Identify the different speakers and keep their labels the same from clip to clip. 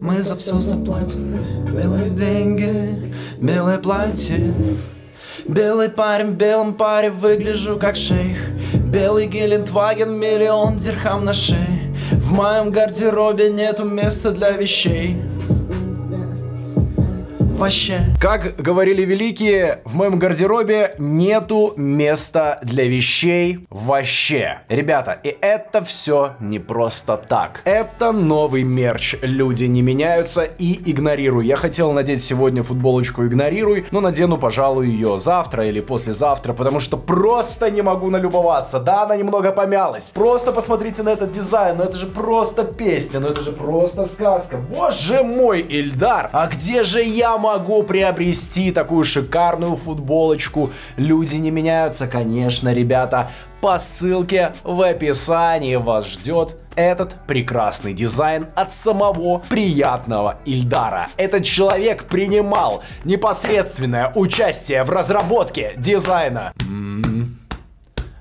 Speaker 1: Мы за все заплатим. Белые деньги, белое платье. Белый парень в белом паре выгляжу как шейх. Белый гелендваген, миллион дирхам на шее. В моем гардеробе нету места для вещей. Вообще. Как говорили великие, в моем гардеробе нету места для вещей вообще. Ребята, и это все не просто так. Это новый мерч. Люди не меняются и игнорируй. Я хотел надеть сегодня футболочку игнорируй, но надену, пожалуй, ее завтра или послезавтра, потому что просто не могу налюбоваться. Да, она немного помялась. Просто посмотрите на этот дизайн, но ну, это же просто песня, но ну, это же просто сказка. Боже мой, Ильдар, а где же я могу приобрести такую шикарную футболочку. Люди не меняются, конечно, ребята. По ссылке в описании вас ждет этот прекрасный дизайн от самого приятного Ильдара. Этот человек принимал непосредственное участие в разработке дизайна.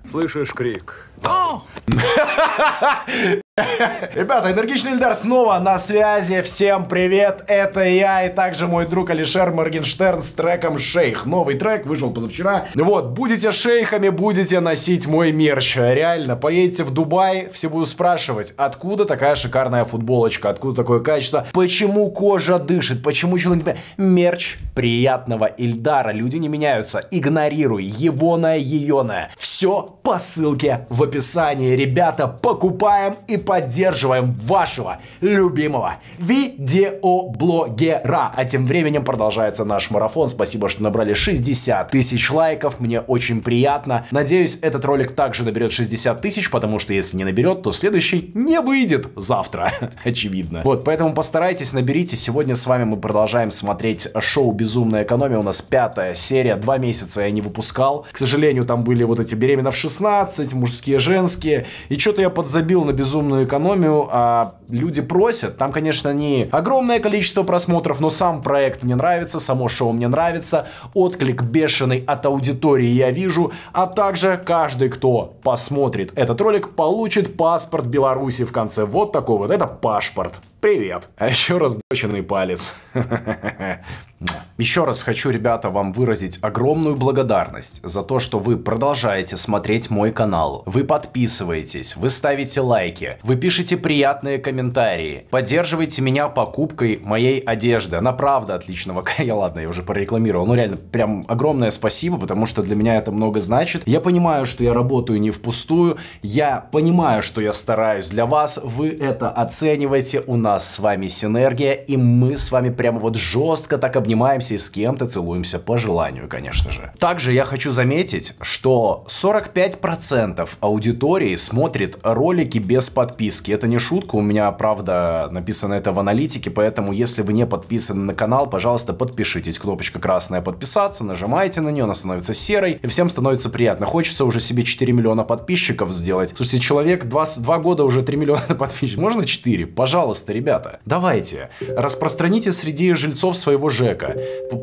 Speaker 1: Слышишь крик? No. Ребята, энергичный Ильдар снова на связи. Всем привет, это я и также мой друг Алишер Моргенштерн с треком «Шейх». Новый трек вышел позавчера. Вот, будете шейхами, будете носить мой мерч. Реально, поедете в Дубай, все будут спрашивать, откуда такая шикарная футболочка, откуда такое качество, почему кожа дышит, почему человек Мерч приятного Ильдара. Люди не меняются. Игнорируй. его на ее на. Все по ссылке в описании. Ребята, покупаем и поддерживаем вашего любимого видеоблогера. А тем временем продолжается наш марафон. Спасибо, что набрали 60 тысяч лайков. Мне очень приятно. Надеюсь, этот ролик также наберет 60 тысяч, потому что если не наберет, то следующий не выйдет завтра. Очевидно. Вот, поэтому постарайтесь, наберите. Сегодня с вами мы продолжаем смотреть шоу «Безумная экономия». У нас пятая серия. Два месяца я не выпускал. К сожалению, там были вот эти «Беременна в 16», «Мужские, женские». И что-то я подзабил на «Безумную огромную экономию, а люди просят. Там, конечно, не огромное количество просмотров, но сам проект мне нравится, само шоу мне нравится, отклик бешеный от аудитории я вижу, а также каждый, кто посмотрит этот ролик, получит паспорт Беларуси в конце. Вот такой вот, это паспорт. Привет. А еще раз доченный палец. Еще раз хочу, ребята, вам выразить огромную благодарность за то, что вы продолжаете смотреть мой канал. Вы подписываетесь, вы ставите лайки, вы пишете приятные комментарии, поддерживаете меня покупкой моей одежды. Она правда отличного... Я ладно, я уже прорекламировал. Ну реально, прям огромное спасибо, потому что для меня это много значит. Я понимаю, что я работаю не впустую. Я понимаю, что я стараюсь для вас. Вы это оцениваете у нас нас с вами синергия, и мы с вами прямо вот жестко так обнимаемся и с кем-то целуемся по желанию, конечно же. Также я хочу заметить, что 45% аудитории смотрит ролики без подписки. Это не шутка, у меня, правда, написано это в аналитике, поэтому если вы не подписаны на канал, пожалуйста, подпишитесь. Кнопочка красная «Подписаться», нажимаете на нее, она становится серой, и всем становится приятно. Хочется уже себе 4 миллиона подписчиков сделать. Слушайте, человек 2, 2 года уже 3 миллиона подписчиков. Можно 4? Пожалуйста, ребята ребята, давайте, распространите среди жильцов своего ЖЭКа,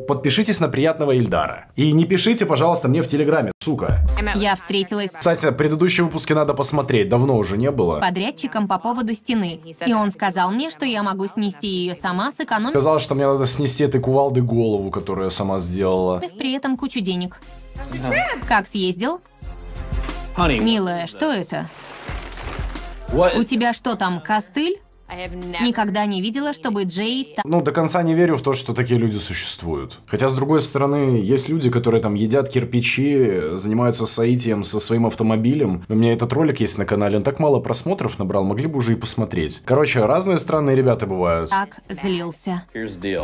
Speaker 1: подпишитесь на приятного Ильдара. И не пишите, пожалуйста, мне в Телеграме, сука.
Speaker 2: Я встретилась...
Speaker 1: Кстати, предыдущие выпуски надо посмотреть, давно уже не было.
Speaker 2: Подрядчиком по поводу стены. И он сказал мне, что я могу снести ее сама, сэкономить... Сказал,
Speaker 1: что мне надо снести этой кувалды голову, которую я сама сделала.
Speaker 2: При этом кучу денег. Да. Как съездил?
Speaker 1: Милая, что
Speaker 2: это? What? У тебя что там, костыль? Никогда не видела, чтобы Джей...
Speaker 1: Ну, до конца не верю в то, что такие люди существуют. Хотя, с другой стороны, есть люди, которые там едят кирпичи, занимаются соитием со своим автомобилем. У меня этот ролик есть на канале, он так мало просмотров набрал, могли бы уже и посмотреть. Короче, разные странные ребята бывают.
Speaker 2: Так, злился.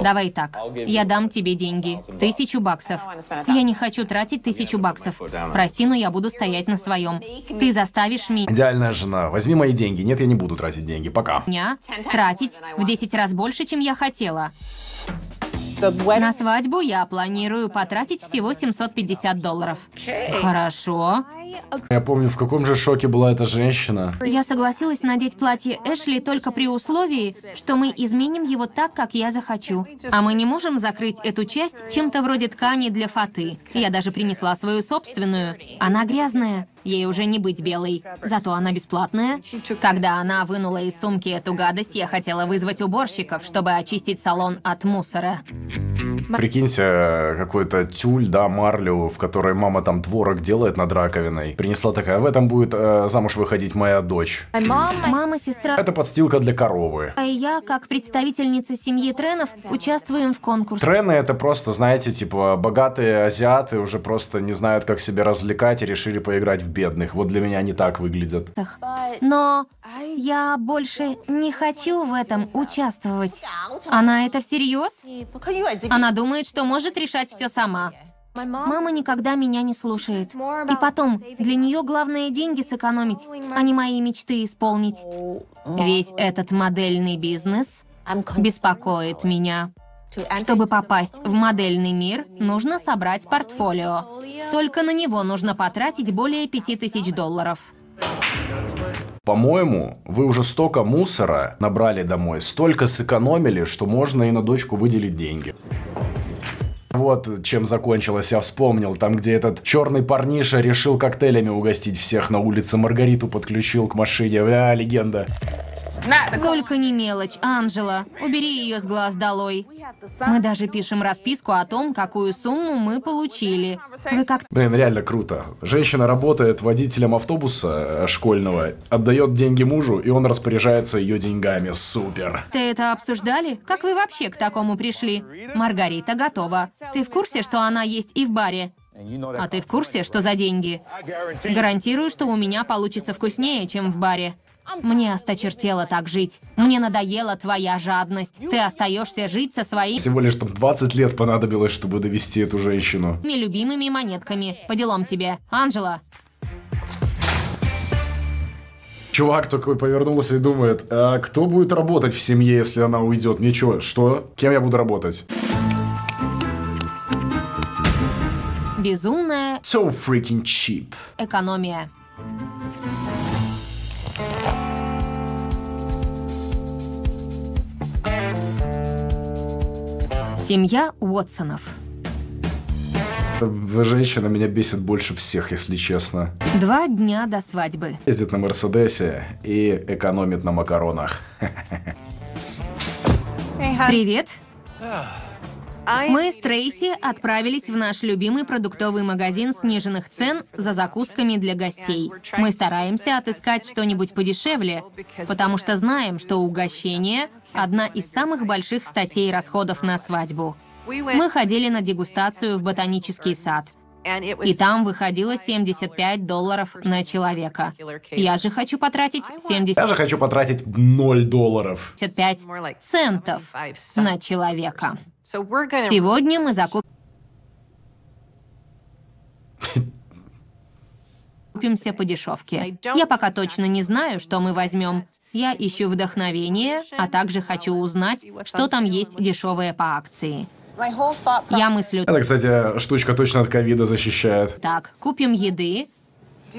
Speaker 2: Давай так, я дам тебе деньги. Тысячу баксов. Я не хочу тратить тысячу баксов. Прости, но я буду стоять на своем. Ты заставишь меня... Идеальная
Speaker 1: жена. Возьми мои деньги. Нет, я не буду тратить деньги. Пока.
Speaker 2: Меня тратить в 10 раз больше, чем я хотела. На свадьбу я планирую потратить всего 750 долларов. Хорошо.
Speaker 1: Я помню, в каком же шоке была эта женщина.
Speaker 2: Я согласилась надеть платье Эшли только при условии, что мы изменим его так, как я захочу. А мы не можем закрыть эту часть чем-то вроде ткани для фаты. Я даже принесла свою собственную. Она грязная. Ей уже не быть белой. Зато она бесплатная. Когда она вынула из сумки эту гадость, я хотела вызвать уборщиков, чтобы очистить салон от мусора.
Speaker 1: Прикиньте, э, какой-то тюль, да, марлю, в которой мама там творог делает над раковиной. Принесла такая, в этом будет э, замуж выходить моя дочь.
Speaker 2: Мама, сестра... Это
Speaker 1: подстилка для коровы.
Speaker 2: А я, как представительница семьи Тренов, участвуем в конкурсе. Трены
Speaker 1: это просто, знаете, типа, богатые азиаты уже просто не знают, как себя развлекать и решили поиграть в бедных. Вот для меня они так выглядят.
Speaker 2: Но я больше не хочу в этом участвовать. Она это всерьез? Она думает, что может решать все сама. Мама никогда меня не слушает. И потом, для нее главное деньги сэкономить, а не мои мечты исполнить. Весь этот модельный бизнес беспокоит меня. Чтобы попасть в модельный мир, нужно собрать портфолио. Только на него нужно потратить более 5000 долларов.
Speaker 1: По-моему, вы уже столько мусора набрали домой, столько сэкономили, что можно и на дочку выделить деньги. Вот чем закончилось, я вспомнил. Там, где этот черный парниша решил коктейлями угостить всех на улице, Маргариту подключил к машине. Бля, легенда.
Speaker 2: Только не мелочь, Анжела. Убери ее с глаз долой. Мы даже пишем расписку о том, какую сумму мы получили. Вы как...
Speaker 1: Блин, реально круто. Женщина работает водителем автобуса э, школьного, отдает деньги мужу, и он распоряжается ее деньгами. Супер.
Speaker 2: Ты это обсуждали? Как вы вообще к такому пришли? Маргарита готова. Ты в курсе, что она есть и в баре? А ты в курсе, что за деньги? Гарантирую, что у меня получится вкуснее, чем в баре. Мне осточертело так жить. Мне надоела твоя жадность. Ты остаешься жить со своими... Всего
Speaker 1: лишь там 20 лет понадобилось, чтобы довести эту женщину.
Speaker 2: ...ми любимыми монетками. По делам тебе. Анжела,
Speaker 1: чувак такой повернулся и думает, а кто будет работать в семье, если она уйдет? Ничего, что? Кем я буду работать?
Speaker 2: Безумная...
Speaker 1: So freaking cheap.
Speaker 2: Экономия. Семья Уотсонов.
Speaker 1: Э, женщина меня бесит больше всех, если честно.
Speaker 2: Два дня до свадьбы.
Speaker 1: Ездит на Мерседесе и экономит на макаронах.
Speaker 2: Привет. А. Мы с Трейси отправились в наш любимый продуктовый магазин сниженных цен за закусками для гостей. Мы стараемся отыскать что-нибудь подешевле, потому что знаем, что угощение — одна из самых больших статей расходов на свадьбу. Мы ходили на дегустацию в ботанический сад — и там выходило 75 долларов на человека. Я же хочу потратить 70... Я же хочу
Speaker 1: потратить 0 долларов.
Speaker 2: 75 центов на человека. Сегодня мы закупим... купимся по дешевке. Я пока точно не знаю, что мы возьмем. Я ищу вдохновение, а также хочу узнать, что там есть дешевое по акции. Я мыслю... Это,
Speaker 1: кстати, штучка точно от ковида защищает.
Speaker 2: Так, купим еды,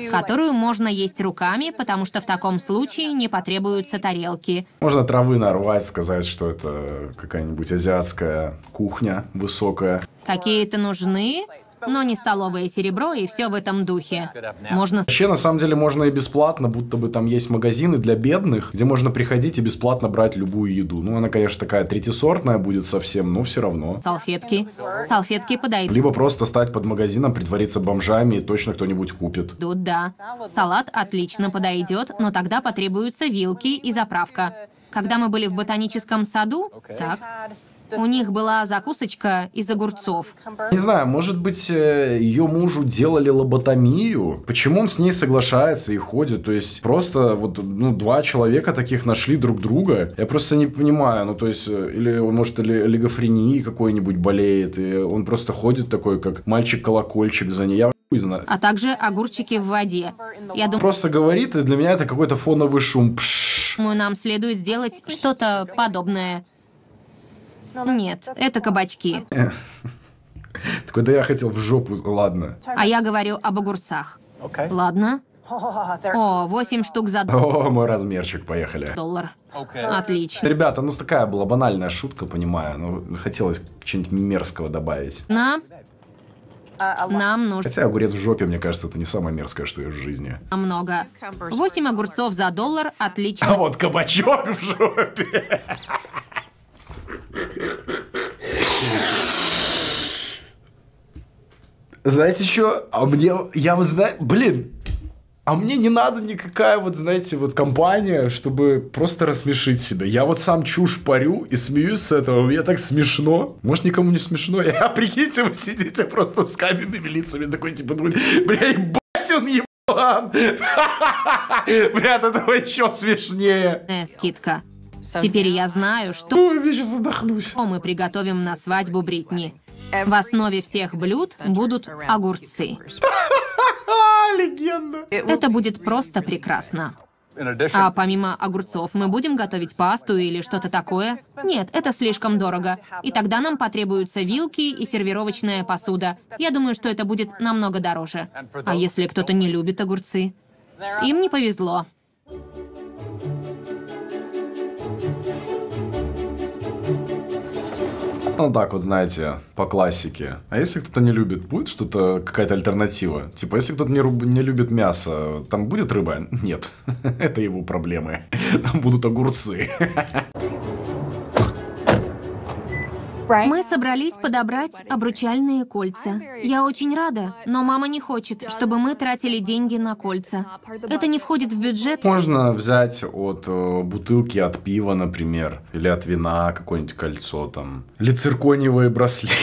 Speaker 2: которую можно есть руками, потому что в таком случае не потребуются тарелки.
Speaker 1: Можно травы нарвать, сказать, что это какая-нибудь азиатская кухня высокая.
Speaker 2: Какие-то нужны но не столовое серебро и все в этом духе.
Speaker 1: Можно... Вообще, на самом деле, можно и бесплатно, будто бы там есть магазины для бедных, где можно приходить и бесплатно брать любую еду. Ну, она, конечно, такая третисортная будет совсем, но все равно.
Speaker 2: Салфетки. Салфетки подойдут. Либо
Speaker 1: просто стать под магазином, притвориться бомжами, и точно кто-нибудь купит.
Speaker 2: Тут да. Салат отлично подойдет, но тогда потребуются вилки и заправка. Когда мы были в ботаническом саду, так, у них была закусочка из огурцов. Не
Speaker 1: знаю, может быть, э, ее мужу делали лоботомию? Почему он с ней соглашается и ходит? То есть просто вот ну, два человека таких нашли друг друга. Я просто не понимаю, ну то есть, э, или он, может, или олигофрении какой-нибудь болеет, и он просто ходит такой, как мальчик-колокольчик за ней. Я знаю.
Speaker 2: а также огурчики в воде. Я дум...
Speaker 1: Просто говорит, и для меня это какой-то фоновый шум. Пш.
Speaker 2: Думаю, нам следует сделать что-то подобное. Ну Нет, это кабачки.
Speaker 1: Такой, да я хотел в жопу, ладно.
Speaker 2: А я говорю об огурцах. Ладно. О, 8 штук за О, мой
Speaker 1: размерчик, поехали.
Speaker 2: Доллар. Отлично.
Speaker 1: Ребята, ну такая была банальная шутка, понимаю, но хотелось что-нибудь мерзкого добавить.
Speaker 2: На. А, а Нам нужно... Хотя
Speaker 1: огурец в жопе, мне кажется, это не самое мерзкое, что я в жизни.
Speaker 2: Много. 8 огурцов за доллар, отлично. А
Speaker 1: вот кабачок в жопе. Знаете что? А мне, я вот знаю, блин, а мне не надо никакая вот, знаете, вот компания, чтобы просто рассмешить себя. Я вот сам чушь парю и смеюсь с этого. Мне так смешно. Может, никому не смешно. А прикиньте, вы сидите просто с каменными лицами. Такой, типа, бля, ебать, он ебан. Бля, от этого еще
Speaker 2: смешнее. Э, скидка. Теперь я знаю, что... Ой, я сейчас задохнусь. Мы приготовим на свадьбу Бритни. В основе всех блюд будут огурцы. Легенда. Это будет просто прекрасно. А помимо огурцов мы будем готовить пасту или что-то такое? Нет, это слишком дорого. И тогда нам потребуются вилки и сервировочная посуда. Я думаю, что это будет намного дороже. А если кто-то не любит огурцы? Им не повезло.
Speaker 1: Ну так вот, знаете, по классике. А если кто-то не любит, будет что-то, какая-то альтернатива? Типа, если кто-то не, руб... не любит мясо, там будет рыба? Нет. Это его проблемы. Там будут огурцы.
Speaker 2: Мы собрались подобрать обручальные кольца. Я очень рада, но мама не хочет, чтобы мы тратили деньги на кольца. Это не входит в бюджет.
Speaker 1: Можно взять от э, бутылки, от пива, например, или от вина какое-нибудь кольцо там. Или циркониевые браслеты.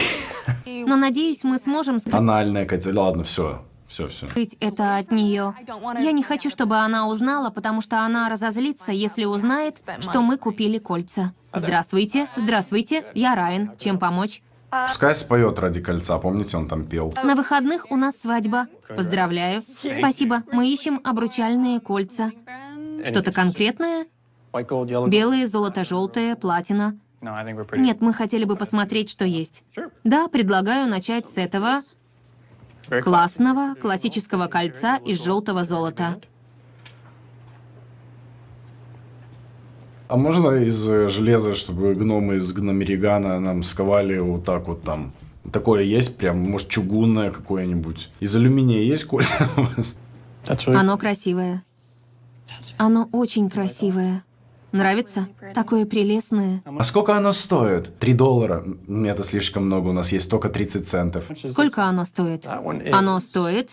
Speaker 2: Но надеюсь, мы сможем...
Speaker 1: Анальное кольцо. Ладно, все. Все, все.
Speaker 2: Жить это от нее. Я не хочу, чтобы она узнала, потому что она разозлится, если узнает, что мы купили кольца. Здравствуйте, здравствуйте, я Райан. Чем помочь?
Speaker 1: Пускай споет ради кольца, помните, он там пел.
Speaker 2: На выходных у нас свадьба. Поздравляю. Спасибо, мы ищем обручальные кольца. Что-то конкретное? Белые, золото желтое платина.
Speaker 1: Нет,
Speaker 2: мы хотели бы посмотреть, что есть. Да, предлагаю начать с этого классного классического кольца из желтого золота.
Speaker 1: А можно из э, железа, чтобы гномы из гномеригана нам сковали вот так вот там? Такое есть прям? Может, чугунное какое-нибудь? Из алюминия есть кольца у вас? Оно
Speaker 2: красивое. Оно очень красивое. Нравится? Такое прелестное.
Speaker 1: А сколько оно стоит? Три доллара. Это слишком много, у нас есть только 30 центов. Сколько
Speaker 2: оно стоит? Оно стоит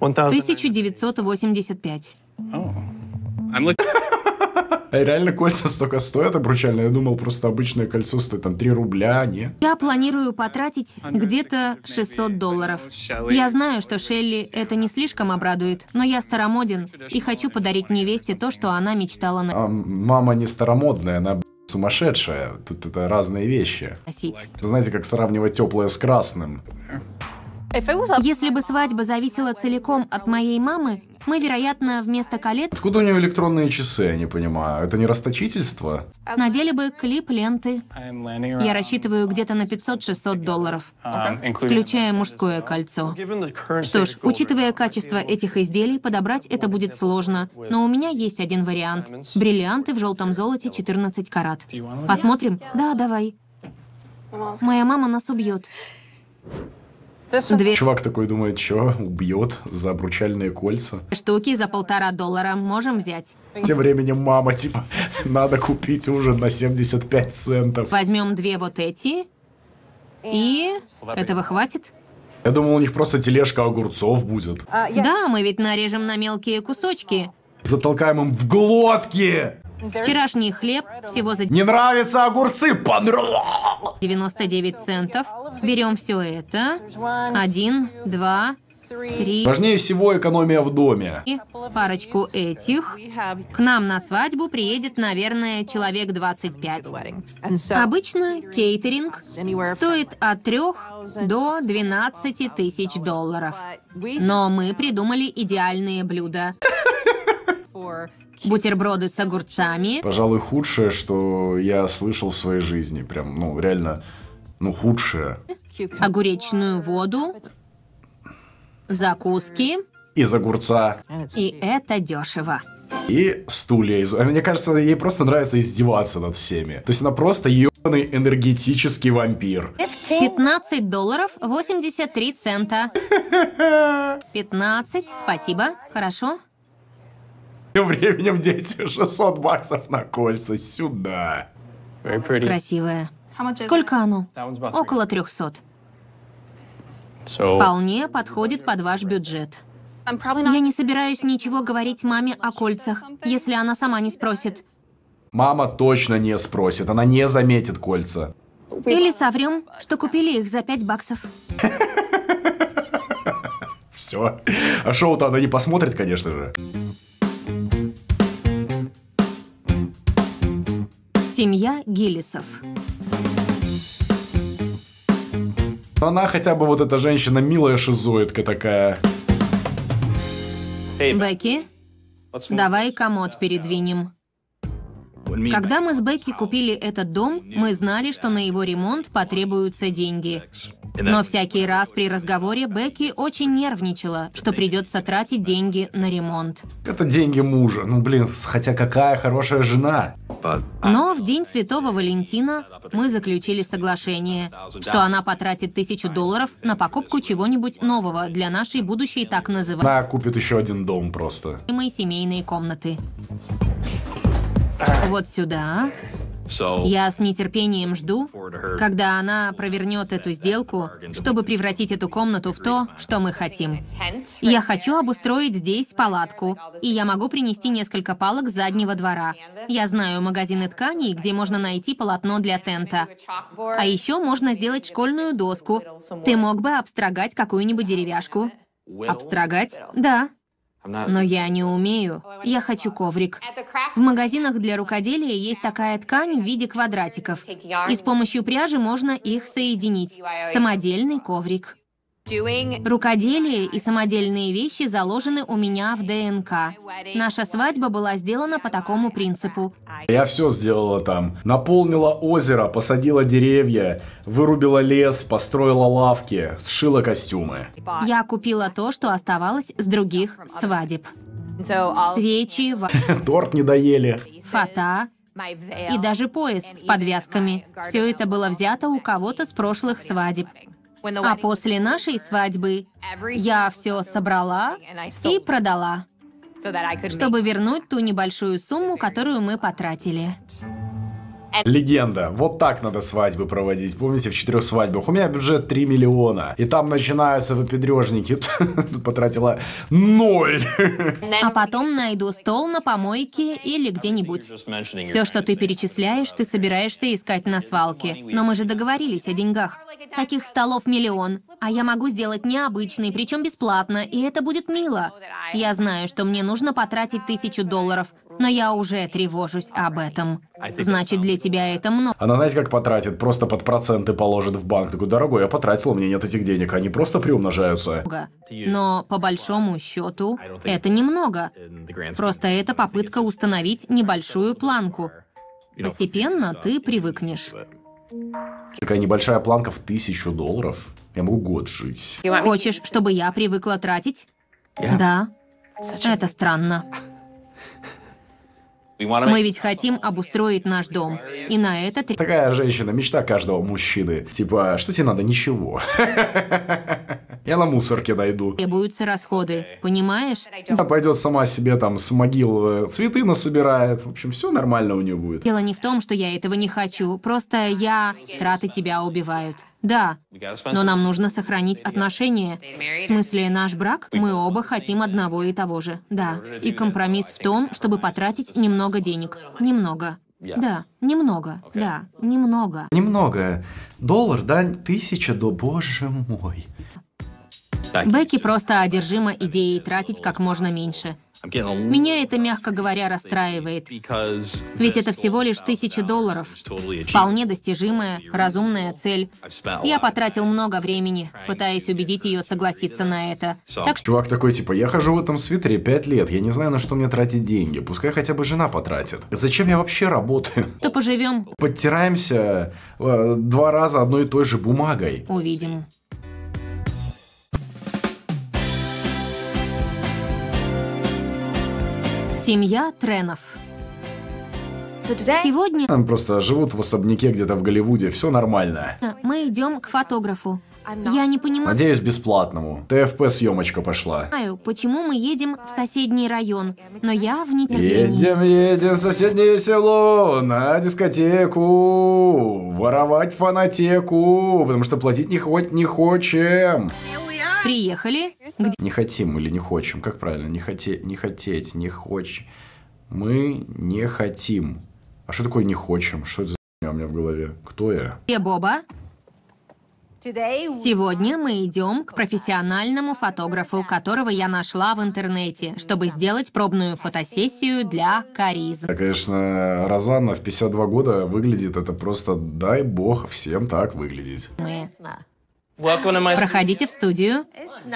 Speaker 2: 1985. Oh.
Speaker 1: А реально кольца столько стоят обручальные? Я думал, просто обычное кольцо стоит там 3 рубля, а нет?
Speaker 2: Я планирую потратить где-то 600 долларов. Я знаю, что Шелли это не слишком обрадует, но я старомоден и хочу подарить невесте то, что она мечтала на...
Speaker 1: А, мама не старомодная, она сумасшедшая. Тут это разные вещи. Знаете, как сравнивать теплое с красным?
Speaker 2: Если бы свадьба зависела целиком от моей мамы, мы, вероятно, вместо колец...
Speaker 1: Откуда у нее электронные часы, я не понимаю. Это не расточительство?
Speaker 2: Надели бы клип ленты.
Speaker 1: Я
Speaker 2: рассчитываю где-то на 500-600 долларов, включая мужское кольцо. Что ж, учитывая качество этих изделий, подобрать это будет сложно. Но у меня есть один вариант. Бриллианты в желтом золоте 14 карат. Посмотрим? Да, давай. Моя мама нас убьет. Две Чувак
Speaker 1: такой думает, что убьет за обручальные кольца.
Speaker 2: штуки за полтора доллара можем взять. Тем
Speaker 1: временем мама, типа, надо купить ужин на 75 центов.
Speaker 2: Возьмем две вот эти. И э. этого хватит?
Speaker 1: Я думал, у них просто тележка огурцов будет.
Speaker 2: А, да, мы ведь нарежем на мелкие кусочки.
Speaker 1: Затолкаем им в глотки!
Speaker 2: Вчерашний хлеб всего за... Не
Speaker 1: нравятся огурцы,
Speaker 2: понравилось! 99 центов. Берем все это. Один, два, три. Важнее
Speaker 1: всего экономия в доме.
Speaker 2: парочку этих. К нам на свадьбу приедет, наверное, человек 25. Обычно кейтеринг стоит от 3 до 12 тысяч долларов. Но мы придумали идеальные блюда. бутерброды с огурцами.
Speaker 1: Пожалуй, худшее, что я слышал в своей жизни. Прям, ну, реально, ну, худшее.
Speaker 2: Огуречную воду, закуски.
Speaker 1: Из огурца.
Speaker 2: И это дешево.
Speaker 1: И стулья. Из... А мне кажется, ей просто нравится издеваться над всеми. То есть она просто ебаный энергетический вампир.
Speaker 2: 15 долларов 83 цента. 15, спасибо, хорошо.
Speaker 1: Тем временем дети 600 баксов на кольца сюда. Красивая.
Speaker 2: Сколько оно? Около 300. Вполне подходит под ваш бюджет. Я не собираюсь ничего говорить маме о кольцах, если она сама не спросит.
Speaker 1: Мама точно не спросит, она не заметит кольца.
Speaker 2: Или соврем, что купили их за 5 баксов.
Speaker 1: Все. А шоу-то она не посмотрит, конечно же.
Speaker 2: Семья Гиллисов.
Speaker 1: Она хотя бы вот эта женщина милая шизоидка такая.
Speaker 2: Бекки, давай комод передвинем. Когда мы с Бекки купили этот дом, мы знали, что на его ремонт потребуются деньги. Но всякий раз при разговоре Бекки очень нервничала, что придется тратить деньги на ремонт.
Speaker 1: Это деньги мужа. Ну блин, хотя какая хорошая жена. Но
Speaker 2: в день Святого Валентина мы заключили соглашение, что она потратит тысячу долларов на покупку чего-нибудь нового для нашей будущей так называемой... Она
Speaker 1: купит еще один дом просто.
Speaker 2: Мои семейные комнаты. Вот сюда. Я с нетерпением жду, когда она провернет эту сделку, чтобы превратить эту комнату в то, что мы хотим. Я хочу обустроить здесь палатку, и я могу принести несколько палок с заднего двора. Я знаю магазины тканей, где можно найти полотно для тента. А еще можно сделать школьную доску. Ты мог бы обстрогать какую-нибудь деревяшку. Обстрогать? Да. Но я не умею. Я хочу коврик. В магазинах для рукоделия есть такая ткань в виде квадратиков. И с помощью пряжи можно их соединить. Самодельный коврик. Рукоделие и самодельные вещи заложены у меня в ДНК. Наша свадьба была сделана по такому принципу.
Speaker 1: Я все сделала там. Наполнила озеро, посадила деревья, вырубила лес, построила лавки, сшила костюмы.
Speaker 2: Я купила то, что оставалось с других свадеб. Свечи, ва...
Speaker 1: торт не доели.
Speaker 2: Фата, и даже пояс с подвязками. Все это было взято у кого-то с прошлых свадеб. А после нашей свадьбы я все собрала и продала, чтобы вернуть ту небольшую сумму, которую мы потратили. Э,
Speaker 1: Легенда. Вот так надо свадьбы проводить. Помните, в четырех свадьбах. У меня бюджет 3 миллиона. И там начинаются выпедрежники. Потратила ноль.
Speaker 2: А потом найду стол на помойке или где-нибудь. Все, что ты перечисляешь, ты собираешься искать на свалке. Но мы же договорились о деньгах. Таких столов миллион. А я могу сделать необычный, причем бесплатно, и это будет мило. Я знаю, что мне нужно потратить тысячу долларов, но я уже тревожусь об этом. Значит, для тебя это много.
Speaker 1: Она, знаете, как потратит? Просто под проценты положит в банк. Такой, дорогой, я потратил. у меня нет этих денег. Они просто приумножаются.
Speaker 2: Но, по большому счету, это немного. Просто это попытка установить небольшую планку. Постепенно ты привыкнешь.
Speaker 1: Такая небольшая планка в тысячу долларов. Я могу год жить.
Speaker 2: Хочешь, чтобы я привыкла тратить? Yeah. Да. Это странно. Мы ведь хотим обустроить наш дом. И на это... Такая
Speaker 1: женщина, мечта каждого мужчины. Типа, что тебе надо? Ничего. Я на мусорке найду.
Speaker 2: Требуются расходы, понимаешь? Она
Speaker 1: пойдет сама себе там с могил э, цветы насобирает. В общем, все нормально у нее будет.
Speaker 2: Дело не в том, что я этого не хочу. Просто я... Траты тебя убивают. Да, но нам нужно сохранить отношения. В смысле, наш брак, мы оба хотим одного и того же. Да. И компромисс в том, чтобы потратить немного денег. Немного. Да, немного, да, немного.
Speaker 1: Немного. Доллар, да, тысяча, до боже мой.
Speaker 2: Бекки просто одержима идеей тратить как можно меньше. Меня это, мягко говоря, расстраивает. Ведь это всего лишь тысяча долларов. Вполне достижимая, разумная цель. Я потратил много времени, пытаясь убедить ее согласиться на это.
Speaker 1: Так что... Чувак такой, типа, я хожу в этом свитере пять лет, я не знаю, на что мне тратить деньги. Пускай хотя бы жена потратит. Зачем я вообще работаю?
Speaker 2: То поживем.
Speaker 1: Подтираемся э, два раза одной и той же бумагой.
Speaker 2: Увидим. Семья Тренов. Сегодня Там
Speaker 1: просто живут в особняке где-то в Голливуде, все нормально.
Speaker 2: мы идем к фотографу. Я не понимаю,
Speaker 1: Надеюсь, бесплатному. ТФП съемочка пошла.
Speaker 2: почему мы едем в соседний район, но я в нетерпении.
Speaker 1: Едем, едем в соседнее село на дискотеку, воровать фанатеку, потому что платить не, хоть не хочем.
Speaker 2: Приехали. Где...
Speaker 1: Не хотим или не хочем, как правильно? Не, хоте... не хотеть, не хочь. Мы не хотим. А что такое не хочем? Что это за у меня в голове? Кто я?
Speaker 2: Где Боба? Сегодня мы идем к профессиональному фотографу, которого я нашла в интернете, чтобы сделать пробную фотосессию для Каризы. Да,
Speaker 1: конечно, Розанна в 52 года выглядит, это просто дай бог всем так выглядеть.
Speaker 2: Мы. Проходите в студию.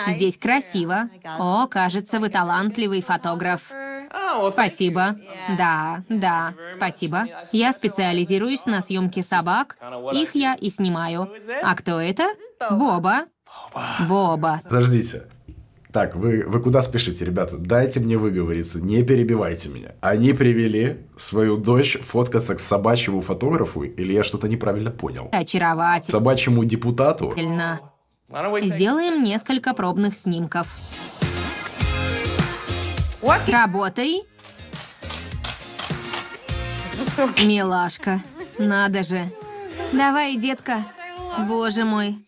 Speaker 2: Здесь красиво. Oh О, кажется, вы талантливый фотограф. Oh, спасибо. Да, да, спасибо. Я специализируюсь на съемке собак. Их я и снимаю. А кто это? Боба. Боба.
Speaker 1: Подождите. Так, вы, вы куда спешите, ребята? Дайте мне выговориться, не перебивайте меня. Они привели свою дочь фоткаться к собачьему фотографу, или я что-то неправильно понял?
Speaker 2: Очаровательно. Собачьему
Speaker 1: депутату?
Speaker 2: Сделаем несколько пробных снимков. Работай. Милашка, надо же. Давай, детка. Боже мой,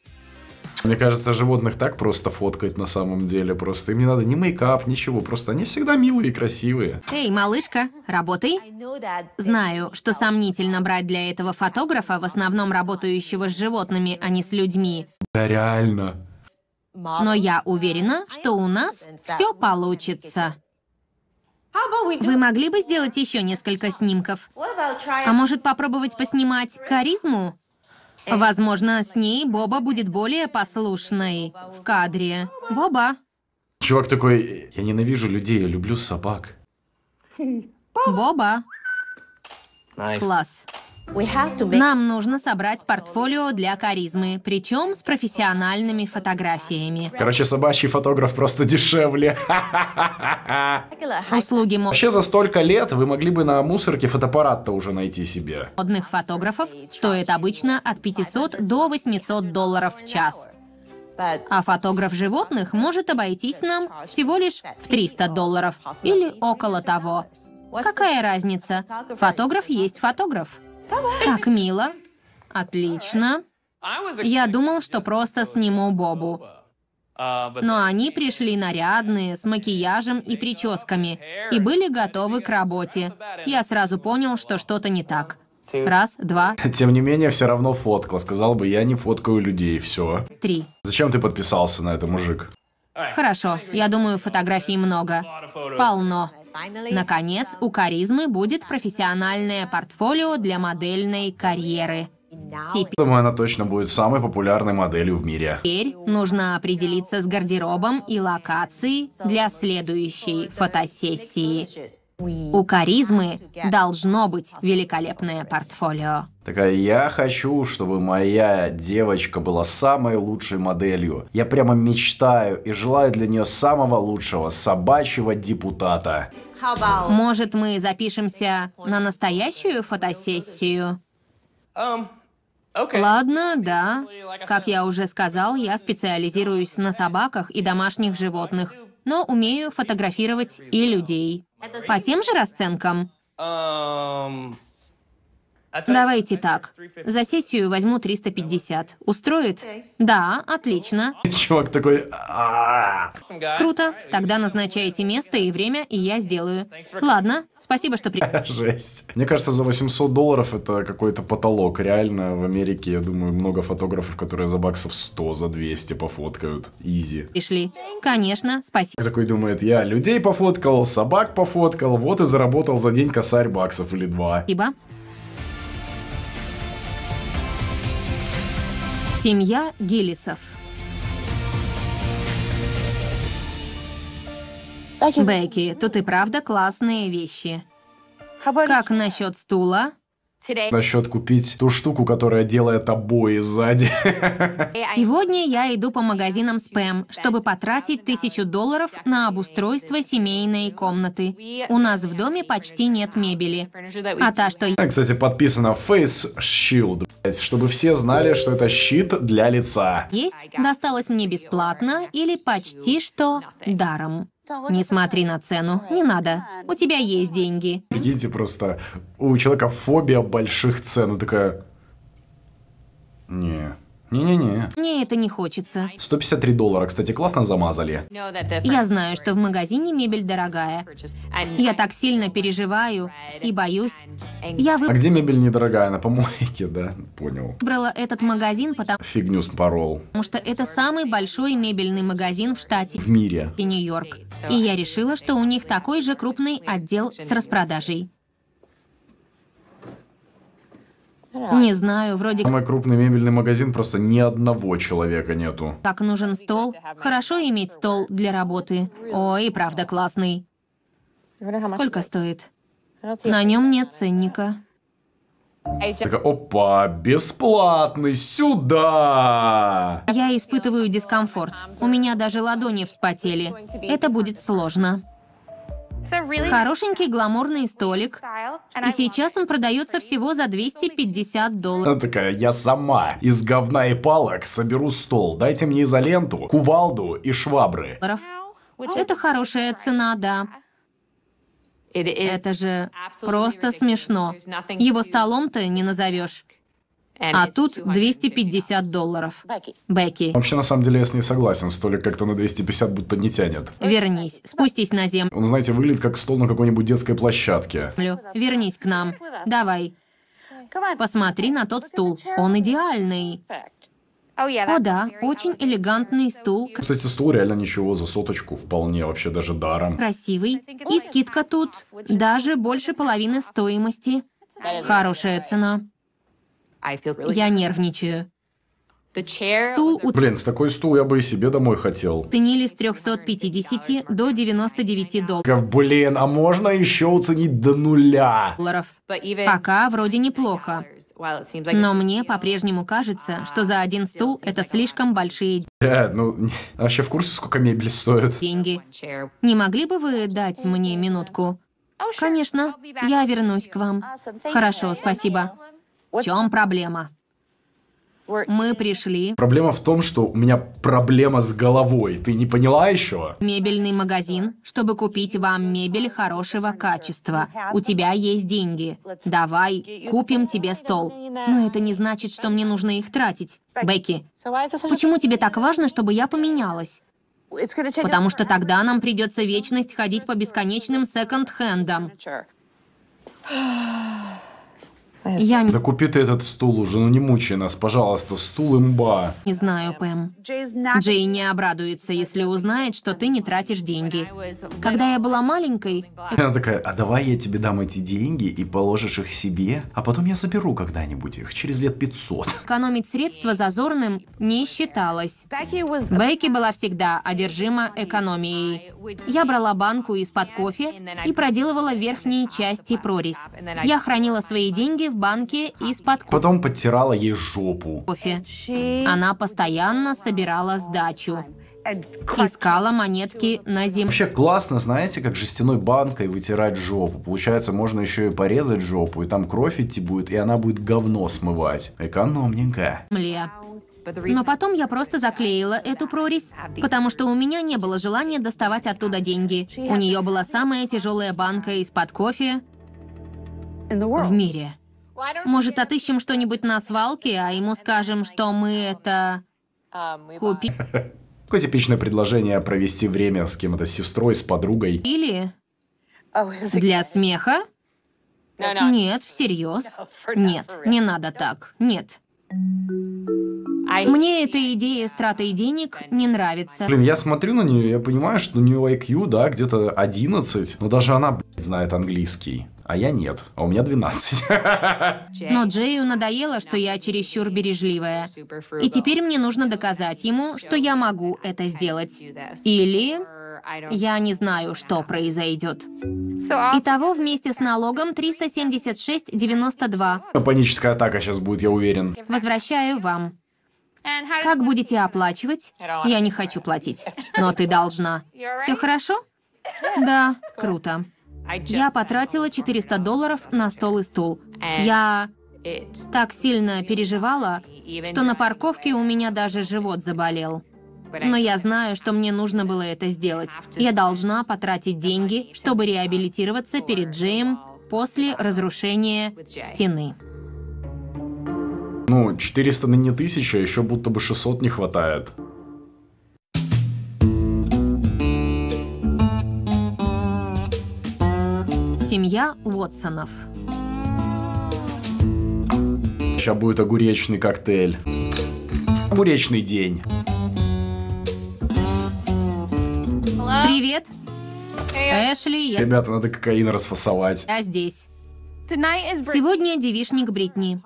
Speaker 1: мне кажется, животных так просто фоткать на самом деле. Просто им не надо ни мейкап, ничего. Просто они всегда милые и красивые.
Speaker 2: Эй, малышка, работай. Знаю, что сомнительно брать для этого фотографа, в основном работающего с животными, а не с людьми.
Speaker 1: Да реально.
Speaker 2: Но я уверена, что у нас все получится. Вы могли бы сделать еще несколько снимков? А может попробовать поснимать каризму? Возможно, с ней Боба будет более послушной в кадре. Боба.
Speaker 1: Чувак такой, я ненавижу людей, я люблю собак.
Speaker 2: Боба. Класс. Нам нужно собрать портфолио для каризмы, причем с профессиональными фотографиями.
Speaker 1: Короче, собачий фотограф просто дешевле.
Speaker 2: Услуги мод... Вообще за
Speaker 1: столько лет вы могли бы на мусорке фотоаппарат-то уже найти себе.
Speaker 2: Модных фотографов стоит обычно от 500 до 800 долларов в час. А фотограф животных может обойтись нам всего лишь в 300 долларов или около того. Какая разница? Фотограф есть фотограф. Как мило. Отлично. Я думал, что просто сниму Бобу. Но они пришли нарядные, с макияжем и прическами, и были готовы к работе. Я сразу понял, что что-то не так. Раз, два.
Speaker 1: Тем не менее, все равно фоткал. Сказал бы, я не фоткаю людей, все. Три. Зачем ты подписался на это, мужик?
Speaker 2: Хорошо, я думаю, фотографий много. Полно. Наконец, у Каризмы будет профессиональное портфолио для модельной карьеры. Теперь...
Speaker 1: Думаю, она точно будет самой популярной моделью в мире.
Speaker 2: Теперь нужно определиться с гардеробом и локацией для следующей фотосессии. У каризмы должно быть великолепное портфолио.
Speaker 1: Такая, я хочу, чтобы моя девочка была самой лучшей моделью. Я прямо мечтаю и желаю для нее самого лучшего собачьего депутата.
Speaker 2: Может, мы запишемся на настоящую фотосессию? Um, Ладно, да. Как я уже сказал, я специализируюсь на собаках и домашних животных но умею фотографировать и людей. По тем же расценкам?
Speaker 1: Эм,
Speaker 2: Давайте так. За сессию возьму 350. Устроит? Да, отлично.
Speaker 1: Чувак такой... А.
Speaker 2: Круто. Тогда назначаете место и время, и я сделаю. Ладно, спасибо, что при... Жесть.
Speaker 1: Мне кажется, за 800 долларов это какой-то потолок. Реально, в Америке, я думаю, много фотографов, которые за баксов 100, за 200 пофоткают. Изи.
Speaker 2: Пришли. Конечно, спасибо.
Speaker 1: Такой думает, я людей пофоткал, собак пофоткал, вот и заработал за день косарь баксов или два. Спасибо.
Speaker 2: Семья Гиллисов. Бекки, тут и правда классные вещи. Как насчет стула? Насчет
Speaker 1: купить ту штуку, которая делает обои сзади.
Speaker 2: Сегодня я иду по магазинам спэм, чтобы потратить тысячу долларов на обустройство семейной комнаты. У нас в доме почти нет мебели. А та, что... А, кстати,
Speaker 1: подписано Face Shield, чтобы все знали, что это щит для лица.
Speaker 2: Есть, досталось мне бесплатно или почти что даром. Не смотри на цену, не надо. У тебя есть деньги.
Speaker 1: Прикиньте просто, у человека фобия больших цен. Такая... Не. Не-не-не.
Speaker 2: Мне это не хочется.
Speaker 1: 153 доллара, кстати, классно замазали.
Speaker 2: Я знаю, что в магазине мебель дорогая. Я так сильно переживаю и боюсь. Я вы... А где
Speaker 1: мебель недорогая? На помойке, да? Понял.
Speaker 2: Брала этот магазин, потому...
Speaker 1: Фигню спорол.
Speaker 2: Потому что это самый большой мебельный магазин в штате. В мире. И Нью-Йорк. И я решила, что у них такой же крупный отдел с распродажей. Не знаю, вроде... Самый
Speaker 1: крупный мебельный магазин, просто ни одного человека нету.
Speaker 2: Так нужен стол. Хорошо иметь стол для работы. Ой, правда классный. Сколько стоит? На нем нет ценника. Так,
Speaker 1: опа, бесплатный, сюда!
Speaker 2: Я испытываю дискомфорт. У меня даже ладони вспотели. Это будет сложно. Хорошенький гламурный столик. И сейчас он продается всего за 250 долларов. Она
Speaker 1: такая, я сама из говна и палок соберу стол. Дайте мне изоленту, кувалду и швабры.
Speaker 2: Это хорошая цена, да. Это же просто смешно. Его столом ты не назовешь а тут 250 долларов. Бекки.
Speaker 1: Вообще, на самом деле, я с ней согласен. Столик как-то на 250 будто не тянет.
Speaker 2: Вернись, спустись на землю.
Speaker 1: Он, знаете, выглядит как стол на какой-нибудь детской площадке. Вернись к нам.
Speaker 2: Давай. Посмотри на тот стул. Он идеальный. Oh, О да, очень элегантный стул.
Speaker 1: Кстати, стул реально ничего за соточку, вполне вообще даже даром.
Speaker 2: Красивый. И скидка тут даже больше половины стоимости. Хорошая цена. Я нервничаю. Стул у...
Speaker 1: Блин, с такой стул я бы и себе домой хотел.
Speaker 2: Ценили с 350 до 99 долларов.
Speaker 1: Блин, а можно еще уценить до нуля?
Speaker 2: Пока вроде неплохо. Но мне по-прежнему кажется, ah, что за один стул это слишком большие деньги.
Speaker 1: Э, ну, а вообще в курсе, сколько мебель
Speaker 2: стоит? деньги. Не могли бы вы дать мне минутку? Oh, Конечно, я вернусь к вам. Хорошо, спасибо. В чем проблема? Мы пришли.
Speaker 1: Проблема в том, что у меня проблема с головой. Ты не поняла еще?
Speaker 2: Мебельный магазин, чтобы купить вам мебель хорошего качества. У тебя есть деньги. Давай купим тебе стол. Но это не значит, что мне нужно их тратить. Бекки, почему тебе так важно, чтобы я поменялась? Потому что тогда нам придется вечность ходить по бесконечным секонд-хендам. А я Да
Speaker 1: купи ты этот стул уже, ну не мучай нас, пожалуйста, стул имба.
Speaker 2: Не знаю, Пэм. Джей не обрадуется, если узнает, что ты не тратишь деньги. Когда я была маленькой... Она
Speaker 1: такая, а давай я тебе дам эти деньги и положишь их себе, а потом я заберу когда-нибудь их, через лет 500.
Speaker 2: Экономить средства зазорным не считалось. Бекки была всегда одержима экономией. Я брала банку из-под кофе и проделывала верхние части прорезь. Я хранила свои деньги в банке из-под кофе.
Speaker 1: Потом подтирала ей жопу.
Speaker 2: Кофе. Она постоянно собирала сдачу. Искала монетки на земле. Вообще
Speaker 1: классно, знаете, как жестяной банкой вытирать жопу. Получается, можно еще и порезать жопу, и там кровь идти будет, и она будет говно смывать. Экономненько.
Speaker 2: Мле. Но потом я просто заклеила эту прорезь, потому что у меня не было желания доставать оттуда деньги. У нее была самая тяжелая банка из-под кофе в мире. Может, отыщем что-нибудь на свалке, а ему скажем, что мы это... купили?
Speaker 1: Какое типичное предложение провести время с кем-то, с сестрой, с подругой?
Speaker 2: Или... Для смеха? Нет, всерьез. Нет, не надо так. Нет. Мне эта идея с тратой денег не нравится. Блин, я
Speaker 1: смотрю на нее, я понимаю, что у нее IQ, да, где-то 11, но даже она, блядь, знает английский. А я нет, а у меня 12.
Speaker 2: Но Джею надоело, что я чересчур бережливая. И теперь мне нужно доказать ему, что я могу это сделать. Или я не знаю, что произойдет. Итого вместе с налогом 376,92.
Speaker 1: Паническая атака сейчас будет, я уверен.
Speaker 2: Возвращаю вам. Как будете оплачивать? Я не хочу платить. Но ты должна. Все хорошо? Да, круто. Я потратила 400 долларов на стол и стул. Я так сильно переживала, что на парковке у меня даже живот заболел. Но я знаю, что мне нужно было это сделать. Я должна потратить деньги, чтобы реабилитироваться перед Джейм после разрушения стены.
Speaker 1: Ну, 400 на не 1000, а еще будто бы 600 не хватает.
Speaker 2: Семья Уотсонов.
Speaker 1: Сейчас будет огуречный коктейль. Огуречный день.
Speaker 2: Привет. Эшли, я... Ребята,
Speaker 1: надо кокаин расфасовать.
Speaker 2: Я здесь. Сегодня девишник Бритни.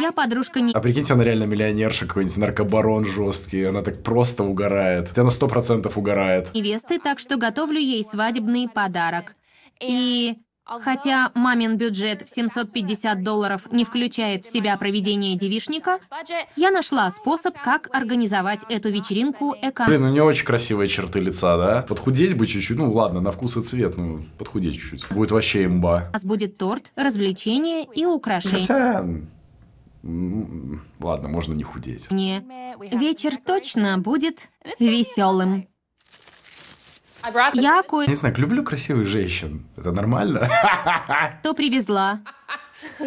Speaker 2: Я подружка не... А
Speaker 1: прикиньте, она реально миллионерша, какой-нибудь наркобарон жесткий. Она так просто угорает. Она сто процентов угорает.
Speaker 2: Невесты, так что готовлю ей свадебный подарок. И Хотя мамин бюджет в 750 долларов не включает в себя проведение девишника, я нашла способ, как организовать эту вечеринку эко... Блин, у ну
Speaker 1: нее очень красивые черты лица, да? Подхудеть бы чуть-чуть, ну ладно, на вкус и цвет, ну подхудеть чуть-чуть. Будет вообще имба. У
Speaker 2: нас будет торт, развлечения и украшения. Хотя...
Speaker 1: Ладно, можно не худеть.
Speaker 2: Не. Вечер точно будет веселым. Я кое... Не знаю,
Speaker 1: люблю красивых женщин. Это нормально?
Speaker 2: То привезла?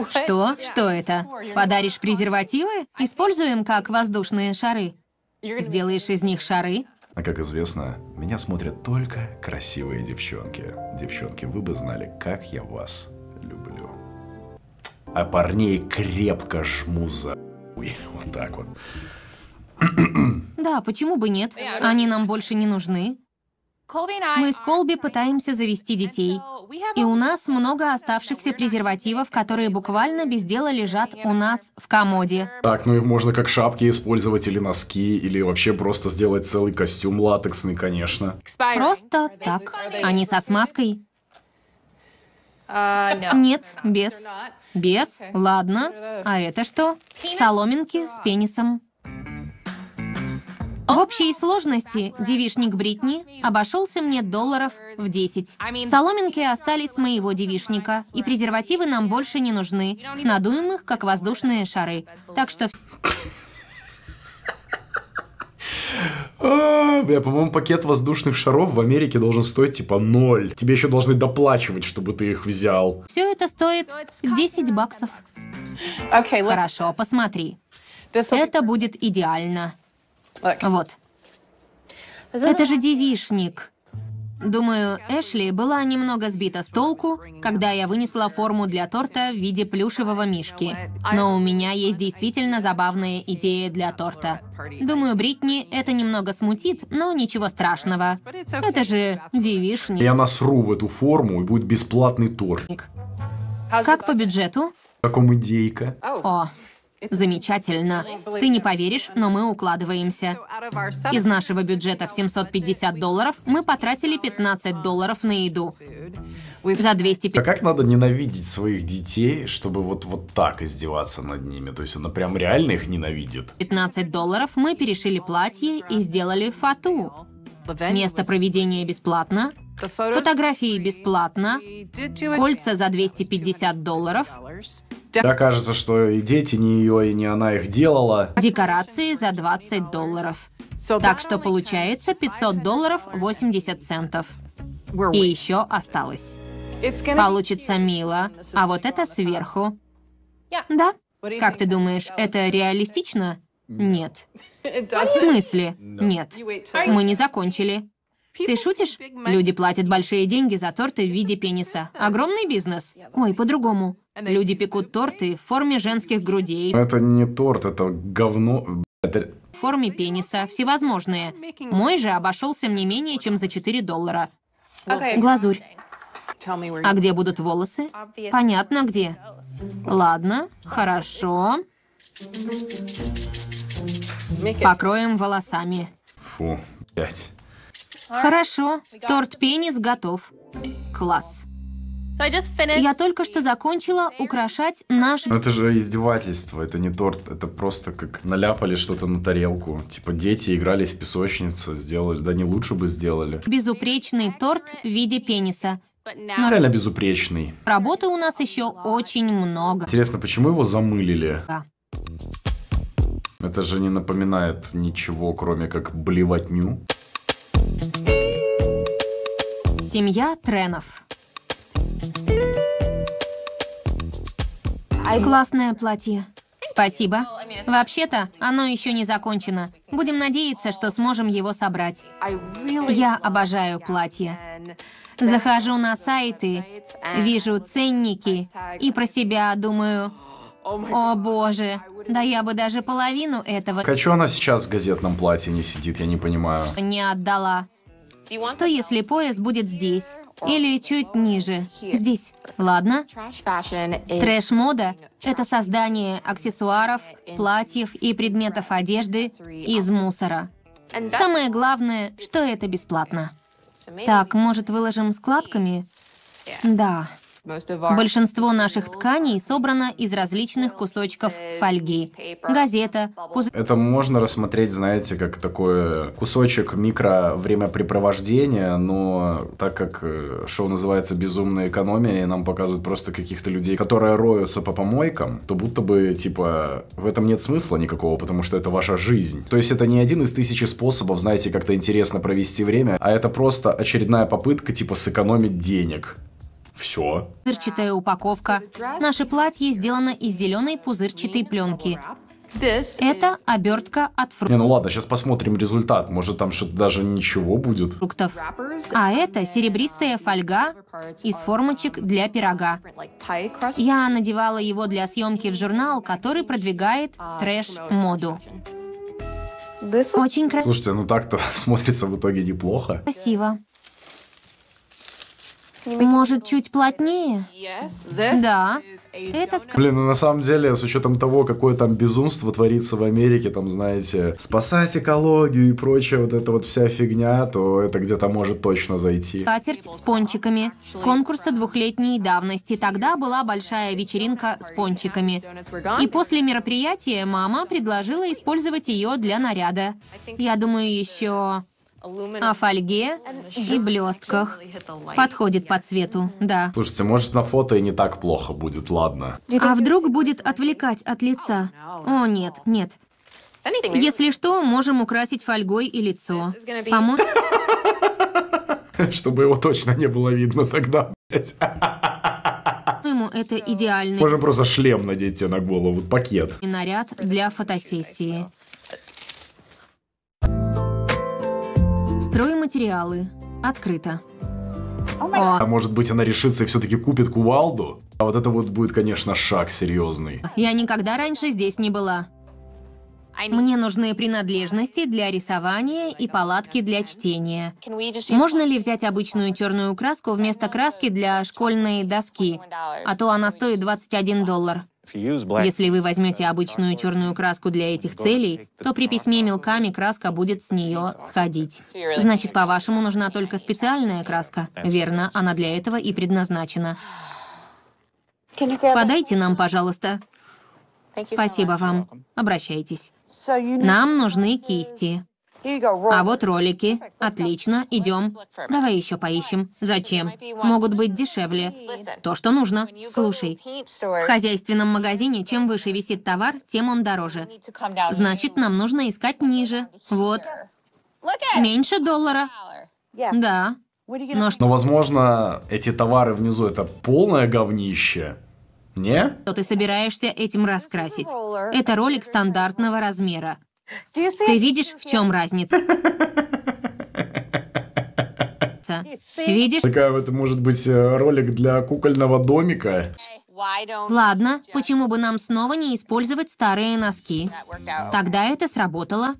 Speaker 2: Что? Что это? Подаришь презервативы? Используем как воздушные шары. Сделаешь из них шары?
Speaker 1: А как известно, меня смотрят только красивые девчонки. Девчонки, вы бы знали, как я вас люблю. А парней крепко жму за... Вот так вот.
Speaker 2: Да, почему бы нет? Они нам больше не нужны. Мы с Колби пытаемся завести детей. И у нас много оставшихся презервативов, которые буквально без дела лежат у нас в комоде.
Speaker 1: Так, ну их можно как шапки использовать, или носки, или вообще просто сделать целый костюм латексный, конечно.
Speaker 2: Просто так. Они а со смазкой. Uh, Нет, без. Без? Ладно. А это что? Соломинки с пенисом. В общей сложности девишник Бритни обошелся мне долларов в 10. Соломинки остались с моего девишника, и презервативы нам больше не нужны. Надуем их, как воздушные шары. Так что...
Speaker 1: А, Я по-моему, пакет воздушных шаров в Америке должен стоить типа ноль. Тебе еще должны доплачивать, чтобы ты их взял.
Speaker 2: Все это стоит 10 баксов. Okay, Хорошо, посмотри. Это будет идеально. Вот. Это же девишник. Думаю, Эшли была немного сбита с толку, когда я вынесла форму для торта в виде плюшевого мишки. Но у меня есть действительно забавные идеи для торта. Думаю, Бритни это немного смутит, но ничего страшного. Это же девишник. Я
Speaker 1: насру в эту форму, и будет бесплатный торт.
Speaker 2: Как по бюджету?
Speaker 1: Каком идейка?
Speaker 2: О, Замечательно. Ты не поверишь, но мы укладываемся. Из нашего бюджета в 750 долларов мы потратили 15 долларов на еду. За 250... А как
Speaker 1: надо ненавидеть своих детей, чтобы вот, вот так издеваться над ними? То есть она прям реально их ненавидит.
Speaker 2: 15 долларов мы перешили платье и сделали фату. Место проведения бесплатно, фотографии бесплатно, кольца за 250 долларов. кажется,
Speaker 1: что и дети не ее, и не она их делала.
Speaker 2: Декорации за 20 долларов. Так что получается 500 долларов 80 центов. И еще осталось. Получится мило, а вот это сверху. Да. Как ты думаешь, это реалистично? Нет. В смысле? Нет. Мы не закончили. Ты шутишь? Люди платят большие деньги за торты в виде пениса. Огромный бизнес. Ой, по-другому. Люди пекут торты в форме женских грудей. Это
Speaker 1: не торт, это говно. Это...
Speaker 2: В форме пениса, всевозможные. Мой же обошелся мне менее чем за 4 доллара. Глазурь.
Speaker 1: А где будут волосы? Понятно, где. Ладно,
Speaker 2: хорошо. Покроем волосами.
Speaker 1: Фу, блядь.
Speaker 2: Хорошо, торт пенис готов. Класс. Я только что закончила украшать наш... Но это
Speaker 1: же издевательство, это не торт, это просто как наляпали что-то на тарелку. Типа дети игрались в песочницу, сделали, да не лучше бы сделали.
Speaker 2: Безупречный торт в виде пениса. Но реально
Speaker 1: безупречный.
Speaker 2: Работы у нас еще очень много. Интересно,
Speaker 1: почему его замылили? Да. Это же не напоминает ничего, кроме как блевотню.
Speaker 2: Семья Тренов. Ай, классное платье. Спасибо. Вообще-то, оно еще не закончено. Будем надеяться, что сможем его собрать. Я обожаю платья. Захожу на сайты, вижу ценники и про себя думаю, о боже, да я бы даже половину этого... Хочу она
Speaker 1: сейчас в газетном платье не сидит, я не понимаю.
Speaker 2: Не отдала. Что если пояс будет здесь? Или чуть ниже? Здесь. Ладно? Трэш-мода – это создание аксессуаров, платьев и предметов одежды из мусора. Самое главное, что это бесплатно. Так, может, выложим складками? Да. Большинство наших тканей собрано из различных кусочков фольги, газета. Пуз...
Speaker 1: Это можно рассмотреть, знаете, как такой кусочек микро времяпрепровождения, но так как э, шоу называется «Безумная экономия», и нам показывают просто каких-то людей, которые роются по помойкам, то будто бы, типа, в этом нет смысла никакого, потому что это ваша жизнь. То есть это не один из тысячи способов, знаете, как-то интересно провести время, а это просто очередная попытка, типа, сэкономить денег. Все.
Speaker 2: Пузырчатая упаковка. Наше платье сделано из зеленой пузырчатой пленки. Это обертка от фруктов. Не,
Speaker 1: ну ладно, сейчас посмотрим результат. Может, там что-то даже ничего будет. Фруктов.
Speaker 2: А это серебристая фольга из формочек для пирога. Я надевала его для съемки в журнал, который продвигает а, трэш-моду. Очень красиво. Слушайте,
Speaker 1: ну так-то смотрится в итоге неплохо.
Speaker 2: Спасибо. Может, чуть плотнее? Да. Это... Блин,
Speaker 1: ну на самом деле, с учетом того, какое там безумство творится в Америке, там, знаете, спасать экологию и прочее, вот эта вот вся фигня, то это где-то
Speaker 2: может точно зайти. Катерть с пончиками. С конкурса двухлетней давности. Тогда была большая вечеринка с пончиками. И после мероприятия мама предложила использовать ее для наряда. Я думаю, еще о фольге и блестках. Подходит по цвету, да.
Speaker 1: Слушайте, может на фото и не так плохо будет, ладно.
Speaker 2: А вдруг будет отвлекать от лица? Oh, о, нет, нет. Если что, можем украсить фольгой и лицо. Помо...
Speaker 1: Чтобы его точно не было видно тогда,
Speaker 2: Ему это идеальный... Можем просто
Speaker 1: шлем надеть тебе на голову, пакет.
Speaker 2: И наряд для фотосессии. Стройматериалы. Открыто. А
Speaker 1: может быть она решится и все-таки купит кувалду? А вот это вот будет, конечно, шаг серьезный.
Speaker 2: Я никогда раньше здесь не была. Мне нужны принадлежности для рисования и палатки для чтения. Можно ли взять обычную черную краску вместо краски для школьной доски? А то она стоит 21 доллар. Если вы возьмете обычную черную краску для этих целей, то при письме мелками краска будет с нее сходить. Значит, по-вашему, нужна только специальная краска? Верно, она для этого и предназначена. Подайте нам, пожалуйста. Спасибо вам. Обращайтесь. Нам нужны кисти. А вот ролики. Отлично, идем. Давай еще поищем. Зачем? Могут быть дешевле. То, что нужно. Слушай, в хозяйственном магазине чем выше висит товар, тем он дороже. Значит, нам нужно искать ниже. Вот. Меньше доллара. Да. Но, что...
Speaker 1: Но возможно, эти товары внизу это полное говнище. Не?
Speaker 2: Что ты собираешься этим раскрасить? Это ролик стандартного размера. Ты видишь, в чем разница? Видишь? Такая
Speaker 1: вот может быть э, ролик для кукольного домика.
Speaker 2: Ладно, почему бы нам снова не использовать старые носки? Тогда это сработало.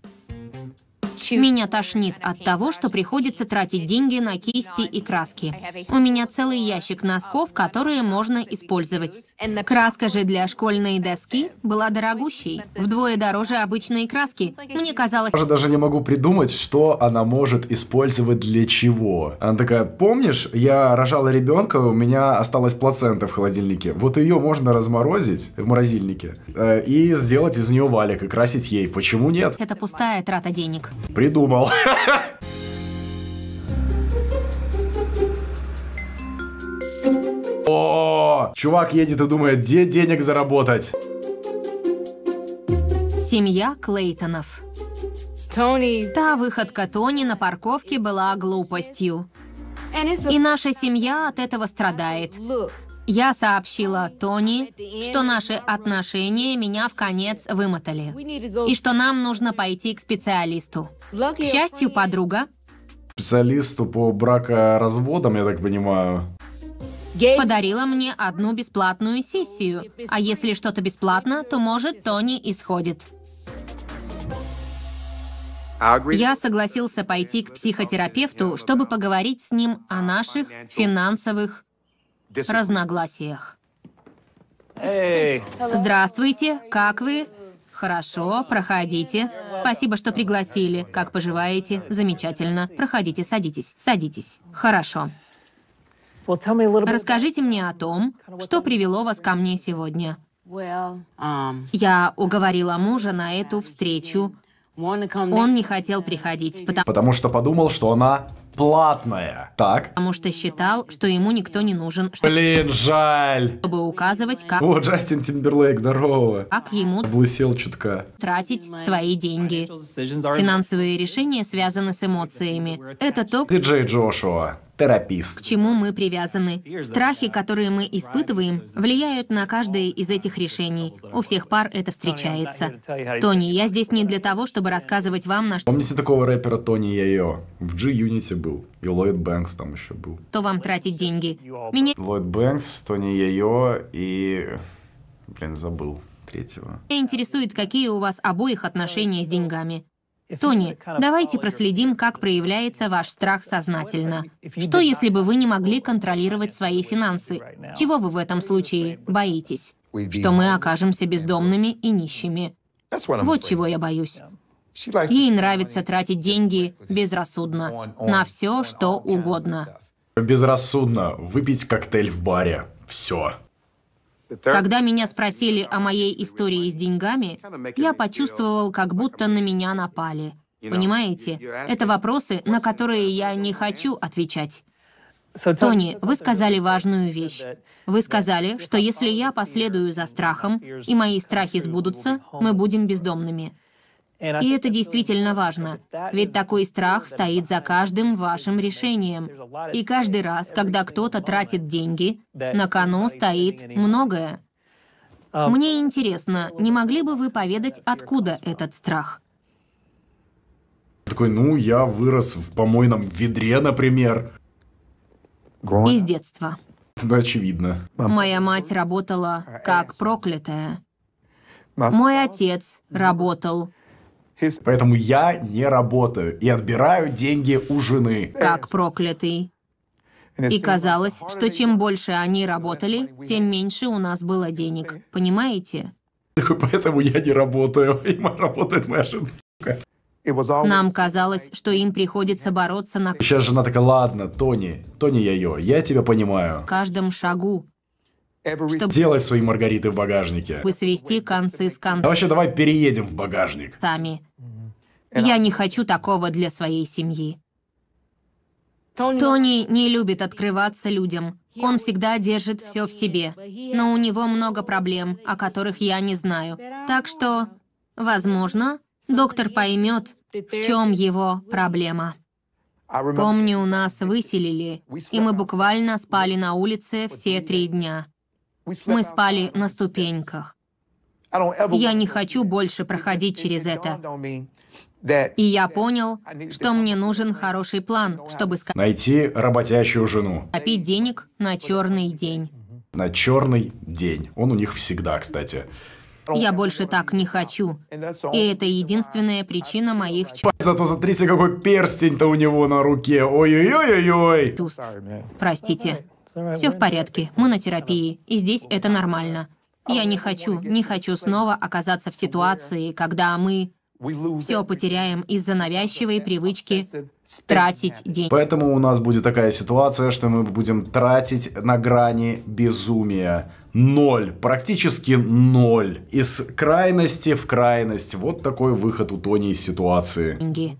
Speaker 2: Меня тошнит от того, что приходится тратить деньги на кисти и краски. У меня целый ящик носков, которые можно использовать. Краска же для школьной доски была дорогущей, вдвое дороже обычной краски. Мне казалось... Я даже
Speaker 1: не могу придумать, что она может использовать для чего. Она такая, помнишь, я рожала ребенка, у меня осталась плацента в холодильнике. Вот ее можно разморозить в морозильнике э, и сделать из нее валик и красить ей. Почему нет?
Speaker 2: Это пустая трата денег.
Speaker 1: Придумал. О, чувак едет и думает, где денег заработать.
Speaker 2: Семья Клейтонов. Тони. Та выходка Тони на парковке была глупостью. И наша семья от этого страдает. Я сообщила Тони, что наши отношения меня в конец вымотали, и что нам нужно пойти к специалисту. К счастью, подруга...
Speaker 1: Специалисту по бракоразводам, я так понимаю.
Speaker 2: Подарила мне одну бесплатную сессию. А если что-то бесплатно, то, может, Тони исходит. Я согласился пойти к психотерапевту, чтобы поговорить с ним о наших финансовых разногласиях. Здравствуйте, как вы? Хорошо, проходите. Спасибо, что пригласили. Как поживаете? Замечательно. Проходите, садитесь, садитесь. Хорошо. Расскажите мне о том, что привело вас ко мне сегодня. Я уговорила мужа на эту встречу он не хотел приходить, потому... потому что
Speaker 1: подумал, что она платная. Так.
Speaker 2: Потому что считал, что ему никто не нужен. Что... Блин,
Speaker 1: жаль.
Speaker 2: Чтобы указывать, как... О, Джастин
Speaker 1: Тимберлейк, здорово. Как ему... Облысел чутка.
Speaker 2: Тратить свои деньги. Финансовые решения связаны с эмоциями. Это топ... Диджей
Speaker 1: Джошуа терапист. К
Speaker 2: чему мы привязаны. Страхи, которые мы испытываем, влияют на каждое из этих решений. У всех пар это встречается. Тони, я здесь не для того, чтобы рассказывать вам на что...
Speaker 1: Помните такого рэпера Тони Яйо? В G-Unity был. И Ллойд Бэнкс там еще был.
Speaker 2: То вам тратить деньги. Меня...
Speaker 1: Ллойд Бэнкс, Тони Яйо и... Блин, забыл третьего.
Speaker 2: Меня интересует, какие у вас обоих отношения с деньгами. Тони, давайте проследим, как проявляется ваш страх сознательно. Что, если бы вы не могли контролировать свои финансы? Чего вы в этом случае боитесь? Что мы окажемся бездомными и нищими. Вот чего я боюсь. Ей нравится тратить деньги безрассудно, на все, что угодно.
Speaker 1: Безрассудно. Выпить коктейль в баре. Все.
Speaker 2: Когда меня спросили о моей истории с деньгами, я почувствовал, как будто на um, меня напали. Понимаете, это вопросы, на которые я не хочу отвечать. Тони, вы сказали важную вещь. Вы сказали, что если я последую за страхом, и мои страхи сбудутся, мы будем бездомными. И это действительно важно, ведь такой страх стоит за каждым вашим решением. И каждый раз, когда кто-то тратит деньги, на кону стоит многое. Um, Мне интересно, не могли бы вы поведать, откуда этот страх?
Speaker 1: Такой, ну, я вырос в помойном ведре, например. Из детства. Да, очевидно. Моя
Speaker 2: мать работала как проклятая. Мой отец работал
Speaker 1: Поэтому я не работаю и отбираю деньги у жены.
Speaker 2: Как проклятый.
Speaker 1: И казалось,
Speaker 2: что чем больше они работали, тем меньше у нас было денег. Понимаете?
Speaker 1: Поэтому я не работаю, и работает моя жена, сука. Нам
Speaker 2: казалось, что им приходится бороться на...
Speaker 1: Сейчас жена такая, ладно, Тони, Тони я ее, я тебя понимаю. В
Speaker 2: каждом шагу чтобы... Сделай
Speaker 1: свои маргариты в багажнике. Вы
Speaker 2: свести концы с концами. вообще,
Speaker 1: давай переедем в багажник.
Speaker 2: Сами. Я не хочу такого для своей семьи. Тони не любит открываться людям. Он всегда держит все в себе. Но у него много проблем, о которых я не знаю. Так что, возможно, доктор поймет, в чем его проблема. Помню, нас выселили, и мы буквально спали на улице все три дня. Мы спали на ступеньках. Я не хочу больше проходить через это. И я понял, что мне нужен хороший план, чтобы скопить...
Speaker 1: Найти работящую жену.
Speaker 2: Копить денег на черный день.
Speaker 1: На черный день. Он у них всегда, кстати.
Speaker 2: Я больше так не хочу. И это единственная причина моих
Speaker 1: чувств. Зато смотрите, какой перстень-то у него на руке. Ой-ой-ой-ой-ой.
Speaker 2: Простите. Все в порядке, мы на терапии, и здесь это нормально. Я не хочу, не хочу снова оказаться в ситуации, когда мы все потеряем из-за навязчивой привычки тратить деньги.
Speaker 1: Поэтому у нас будет такая ситуация, что мы будем тратить на грани безумия. Ноль, практически ноль. Из крайности в крайность. Вот такой выход у Тони из ситуации.
Speaker 2: Деньги.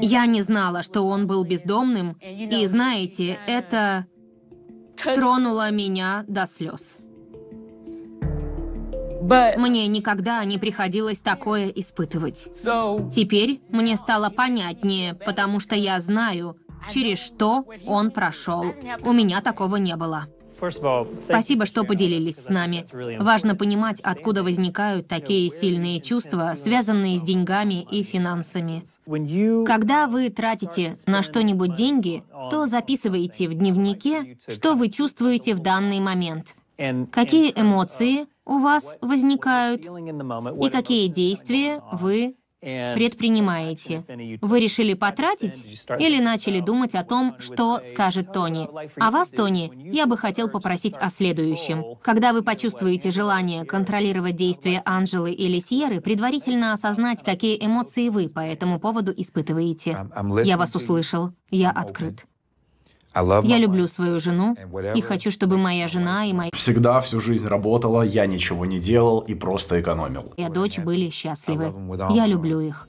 Speaker 2: Я не знала, что он был бездомным, и знаете, это тронуло меня до слез. Мне никогда не приходилось такое испытывать. Теперь мне стало понятнее, потому что я знаю, через что он прошел. У меня такого не было. Спасибо, что поделились с нами. Важно понимать, откуда возникают такие сильные чувства, связанные с деньгами и финансами. Когда вы тратите на что-нибудь деньги, то записываете в дневнике, что вы чувствуете в данный момент, какие uh, эмоции у вас возникают и какие действия вы предпринимаете? Вы решили потратить или начали думать о том, что скажет Тони? А вас, Тони, я бы хотел попросить о следующем. Когда вы почувствуете желание контролировать действия Анжелы или Сьеры, предварительно осознать, какие эмоции вы по этому поводу испытываете. Я вас услышал. Я открыт. Я люблю свою жену и хочу, чтобы моя жена и моя...
Speaker 1: Всегда всю жизнь работала, я ничего не делал и просто экономил.
Speaker 2: Я дочь были счастливы. Я люблю их.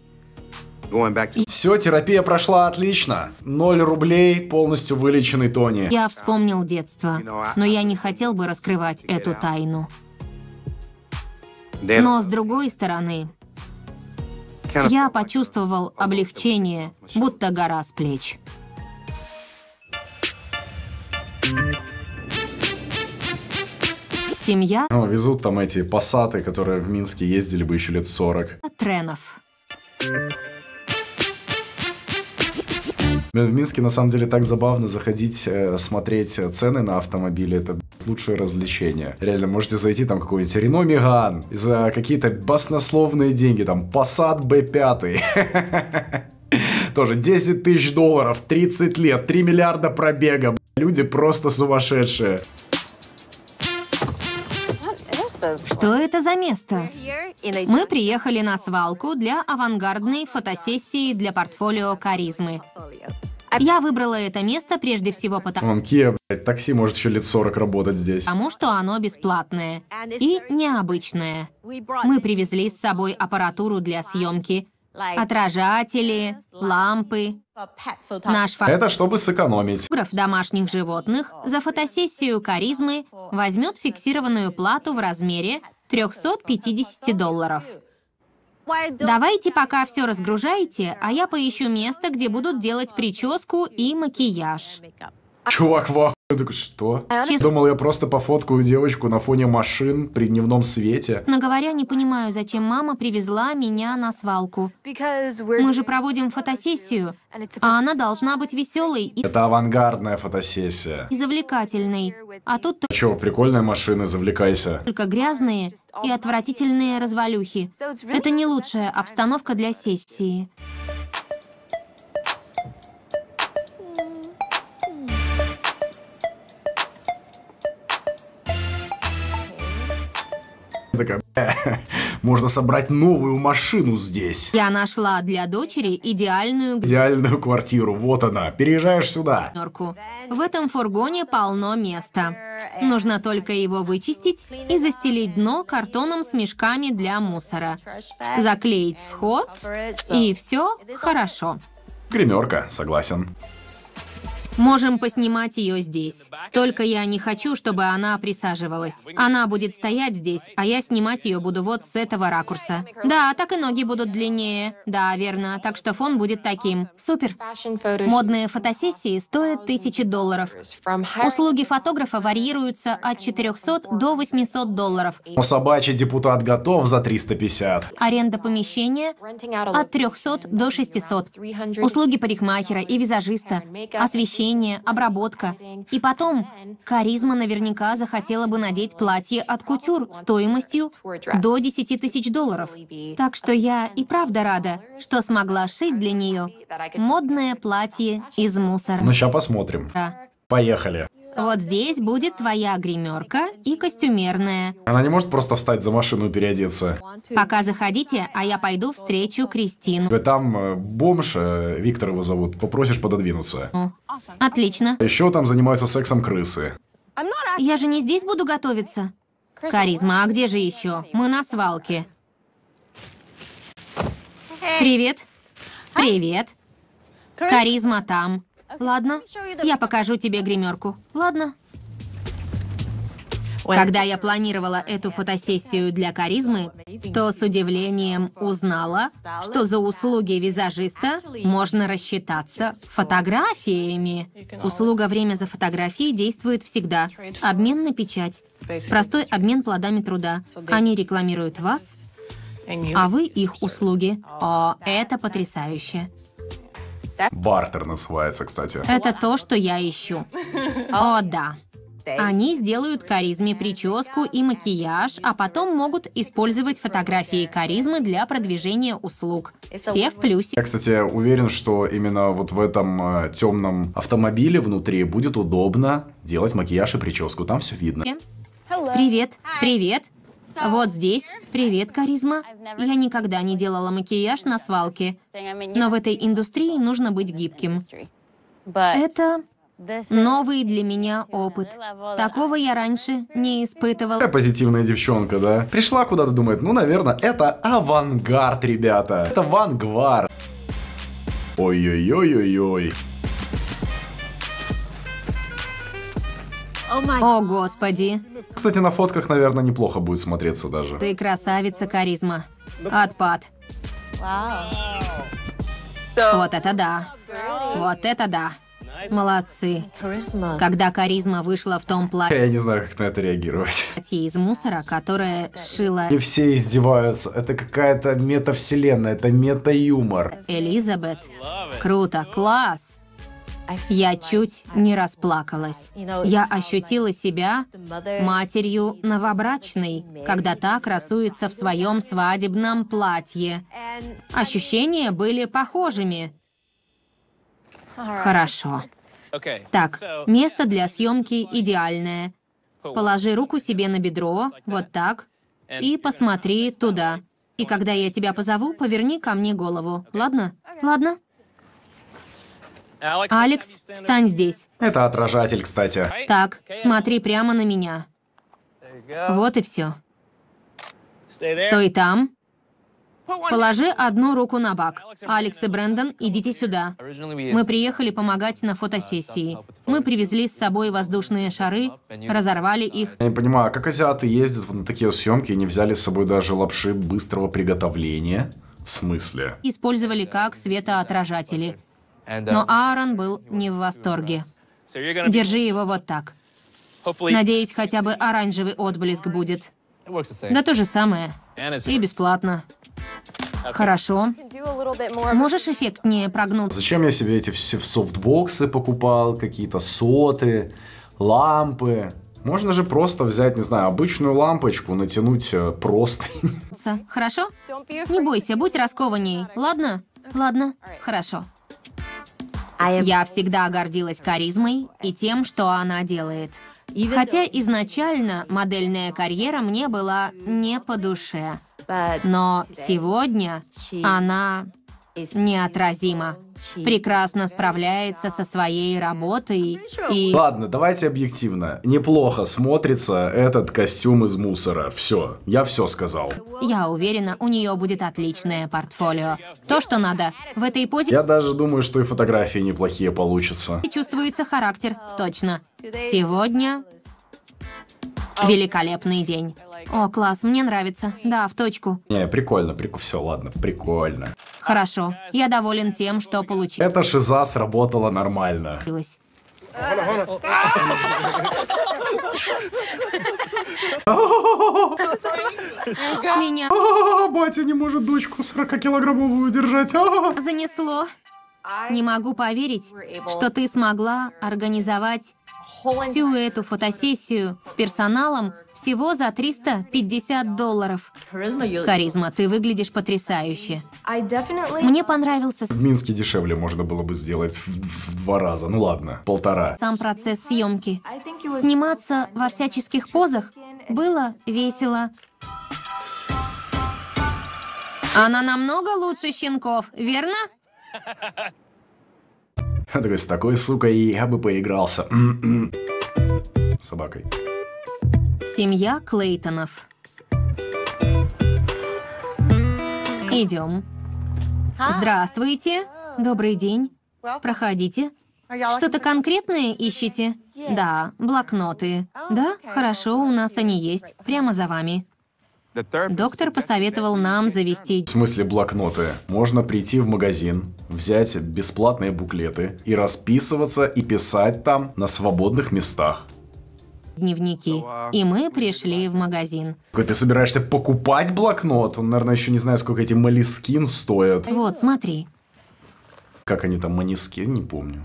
Speaker 1: Все, терапия прошла отлично. Ноль рублей, полностью вылеченный Тони. Я
Speaker 2: вспомнил детство, но я не хотел бы раскрывать эту тайну. Но с другой стороны, я почувствовал облегчение, будто гора с плеч. Семья. Ну,
Speaker 1: везут там эти пассаты, которые в Минске ездили бы еще лет 40. Тренов. В Минске на самом деле так забавно заходить, э, смотреть э, цены на автомобили. Это лучшее развлечение. Реально, можете зайти там какой-нибудь Рено Меган за какие-то баснословные деньги, там Passat B5. Тоже 10 тысяч долларов, 30 лет, 3 миллиарда пробега. Люди просто сумасшедшие.
Speaker 2: за место? Мы приехали на свалку для авангардной фотосессии для портфолио «Каризмы». Я выбрала это место прежде всего потому... Вон,
Speaker 1: Кия, блядь, такси может еще лет 40
Speaker 2: работать здесь. Потому что оно бесплатное и необычное. Мы привезли с собой аппаратуру для съемки, отражатели, лампы, Э, Наш фотограф... Это чтобы
Speaker 1: сэкономить.
Speaker 2: ...фотограф домашних животных за фотосессию каризмы возьмет фиксированную плату в размере 350 долларов. Давайте пока все разгружаете, а я поищу место, где будут делать прическу и макияж.
Speaker 1: Чувак вау. Я такой, что? Чис... Думал, я просто пофоткаю девочку на фоне машин при дневном свете.
Speaker 2: Но говоря, не понимаю, зачем мама привезла меня на свалку. Мы же проводим фотосессию, а она должна быть веселой и... Это
Speaker 1: авангардная фотосессия. И
Speaker 2: завлекательной. А тут... А
Speaker 1: чё, прикольная машина, завлекайся.
Speaker 2: Только грязные и отвратительные развалюхи. Это не лучшая обстановка для сессии.
Speaker 1: такая, можно собрать новую машину здесь.
Speaker 2: Я нашла для дочери идеальную...
Speaker 1: Идеальную квартиру, вот она, переезжаешь сюда.
Speaker 2: В этом фургоне полно места. Нужно только его вычистить и застелить дно картоном с мешками для мусора. Заклеить вход, и все хорошо.
Speaker 1: Гримерка, согласен.
Speaker 2: Можем поснимать ее здесь. Только я не хочу, чтобы она присаживалась. Она будет стоять здесь, а я снимать ее буду вот с этого ракурса. Да, так и ноги будут длиннее. Да, верно. Так что фон будет таким. Супер. Модные фотосессии стоят тысячи долларов. Услуги фотографа варьируются от 400 до 800 долларов.
Speaker 1: Но собачий депутат готов за
Speaker 2: 350. Аренда помещения от 300 до 600. Услуги парикмахера и визажиста. Освещение хранение, обработка. И потом, Каризма наверняка захотела бы надеть платье от кутюр стоимостью до 10 тысяч долларов. Так что я и правда рада, что смогла шить для нее модное платье из мусора. Ну, сейчас
Speaker 1: посмотрим. Поехали.
Speaker 2: Вот здесь будет твоя гримерка и костюмерная.
Speaker 1: Она не может просто встать за машину и переодеться.
Speaker 2: Пока заходите, а я пойду встречу Кристину. Вы э,
Speaker 1: там э, бомж, э, Виктор его зовут, попросишь пододвинуться. Отлично. Еще там занимаются сексом крысы.
Speaker 2: Я же не здесь буду готовиться. Каризма, а где же еще? Мы на свалке. Привет. Привет. Каризма там. Ладно, я покажу тебе гримерку. Ладно. Когда я планировала эту фотосессию для каризмы, то с удивлением узнала, что за услуги визажиста можно рассчитаться фотографиями. Услуга «Время за фотографии действует всегда. Обмен на печать. Простой обмен плодами труда. Они рекламируют вас, а вы их услуги. О, это потрясающе.
Speaker 1: Бартер называется, кстати. Это
Speaker 2: то, что я ищу. О, да. Они сделают каризме прическу и макияж, а потом могут использовать фотографии каризмы для продвижения услуг. Все в плюсе.
Speaker 1: Я, кстати, уверен, что именно вот в этом э, темном автомобиле внутри будет удобно делать макияж и прическу. Там все видно.
Speaker 2: Привет, привет. Вот здесь. Привет, Каризма. Я никогда не делала макияж на свалке. Но в этой индустрии нужно быть гибким. Это новый для меня опыт. Такого я раньше не испытывала. Такая
Speaker 1: позитивная девчонка, да? Пришла куда-то, думает, ну, наверное, это авангард, ребята. Это вангвар. Ой-ой-ой-ой-ой.
Speaker 2: О, господи.
Speaker 1: Кстати, на фотках, наверное, неплохо будет смотреться даже.
Speaker 2: Ты красавица, каризма. Отпад. Вот это да. Вот это да. Молодцы. Когда каризма вышла в том платье... Я
Speaker 1: не знаю, как на это реагировать.
Speaker 2: из мусора, которая шила... И
Speaker 1: все издеваются. Это какая-то метавселенная, это мета-юмор.
Speaker 2: Элизабет. Круто, класс. Я чуть не расплакалась. Я ощутила себя матерью новобрачной, когда та красуется в своем свадебном платье. Ощущения были похожими. Хорошо. Так, место для съемки идеальное. Положи руку себе на бедро, вот так, и посмотри туда. И когда я тебя позову, поверни ко мне голову, ладно? Ладно. Алекс, встань здесь.
Speaker 1: Это отражатель, кстати.
Speaker 2: Так, смотри прямо на меня. Вот и все.
Speaker 1: Стой
Speaker 2: там. Положи одну руку на бак. Алекс и Брэндон, идите сюда. Мы приехали помогать на фотосессии. Uh, Мы привезли с собой воздушные шары, разорвали их.
Speaker 1: Я не понимаю, а как азиаты ездят на такие съемки и не взяли с собой даже лапши быстрого приготовления? В смысле?
Speaker 2: Использовали как светоотражатели. Но um, Аарон был не в восторге. Держи его вот так. Надеюсь, хотя бы оранжевый отблеск будет. Да то же самое. И бесплатно. Хорошо. Можешь эффектнее прогнуть? Зачем
Speaker 1: я себе эти все в софтбоксы покупал, какие-то соты, лампы? Можно же просто взять, не знаю, обычную лампочку, натянуть э, просто.
Speaker 2: Хорошо? Не бойся, будь раскованней. Ладно? Ладно. Хорошо. А я всегда гордилась каризмой и тем, что она делает. Хотя изначально модельная карьера мне была не по душе. Но сегодня она неотразима прекрасно справляется со своей работой ну, и... Ладно,
Speaker 1: давайте объективно. Неплохо смотрится этот костюм из мусора. Все, я все сказал.
Speaker 2: Я уверена, у нее будет отличное портфолио. То, что надо. В этой позе... Я
Speaker 1: даже думаю, что и фотографии неплохие получатся.
Speaker 2: Чувствуется характер, точно. Сегодня великолепный день. О, класс, мне нравится. Да, в точку.
Speaker 1: Не, прикольно, прикольно. Все, ладно, прикольно.
Speaker 2: Хорошо, я доволен тем, что получил. Эта
Speaker 1: шиза сработала нормально.
Speaker 2: Меня... А,
Speaker 1: батя не может дочку 40-килограммовую держать. А.
Speaker 2: Занесло. Не могу поверить, что ты смогла организовать всю эту фотосессию с персоналом всего за 350 долларов. Харизма, ты выглядишь потрясающе. Мне понравился... В
Speaker 1: Минске дешевле можно было бы сделать в, в, в два раза, ну ладно, полтора.
Speaker 2: Сам процесс съемки. Сниматься во всяческих позах было весело. Она намного лучше щенков, верно?
Speaker 1: Я такой, с такой сукой я бы поигрался. М -м -м. Собакой.
Speaker 2: Семья Клейтонов. Идем. Здравствуйте. Добрый день. Проходите. Что-то конкретное ищете? Да, блокноты. Да? Хорошо, у нас они есть. Прямо за вами. Доктор посоветовал нам завести... В
Speaker 1: смысле блокноты? Можно прийти в магазин, взять бесплатные буклеты и расписываться и писать там на свободных местах
Speaker 2: дневники. И мы пришли в магазин.
Speaker 1: Ты собираешься покупать блокнот? Он, наверное, еще не знает, сколько эти Малискин стоят.
Speaker 2: Вот, смотри.
Speaker 1: Как они там, Манискин, не помню.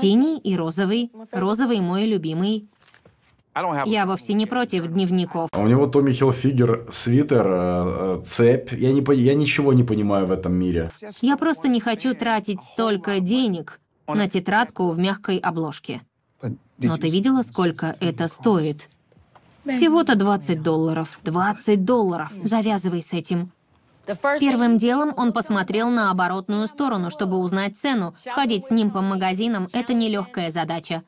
Speaker 2: Синий и розовый. Розовый мой любимый. Я вовсе не против дневников.
Speaker 1: А у него Томми Хилфигер свитер, э, э, цепь. Я, не, я ничего не понимаю в этом мире.
Speaker 2: Я просто не хочу тратить столько денег на тетрадку в мягкой обложке. Но ты видела, сколько это стоит? Всего-то 20 долларов. 20 долларов. Завязывай с этим. Первым делом он посмотрел на оборотную сторону, чтобы узнать цену. Ходить с ним по магазинам – это нелегкая задача.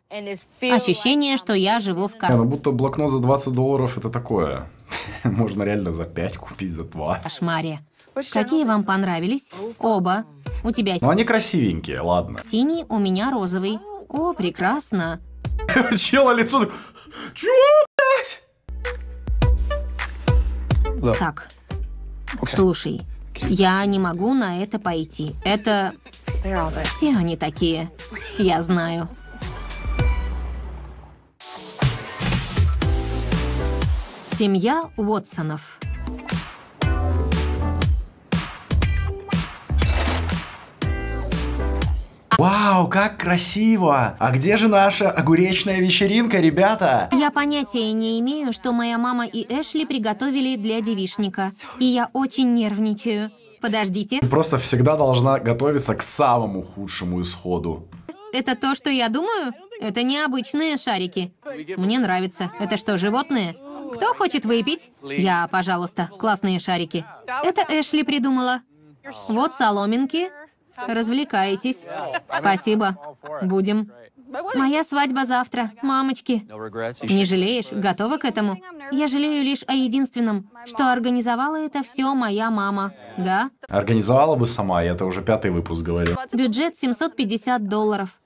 Speaker 2: Ощущение, что я живу в кар... Ну, будто
Speaker 1: блокнот за 20 долларов – это такое. Можно реально за 5 купить, за 2.
Speaker 2: Кошмаре. Какие вам понравились? Оба. У тебя... Ну, они
Speaker 1: красивенькие, ладно.
Speaker 2: Синий, у меня розовый. О, прекрасно.
Speaker 1: Чела лицо... так? Чего, блядь?
Speaker 2: Так, Слушай, я не могу на это пойти. Это... Все они такие. Я знаю. Семья Уотсонов.
Speaker 1: Вау, как красиво! А где же наша огуречная вечеринка, ребята?
Speaker 2: Я понятия не имею, что моя мама и Эшли приготовили для девишника. И я очень нервничаю. Подождите. Ты просто
Speaker 1: всегда должна готовиться к самому худшему исходу.
Speaker 2: Это то, что я думаю? Это необычные шарики. Мне нравится. Это что, животные? Кто хочет выпить? Я, пожалуйста. Классные шарики. Это Эшли придумала. Вот соломинки. Развлекаетесь. Спасибо. Будем. Моя свадьба завтра. Мамочки. Не жалеешь? Готова к этому? Я жалею лишь о единственном, что организовала это все моя мама. Да?
Speaker 1: Организовала бы сама, я это уже пятый выпуск говорю.
Speaker 2: Бюджет 750 долларов.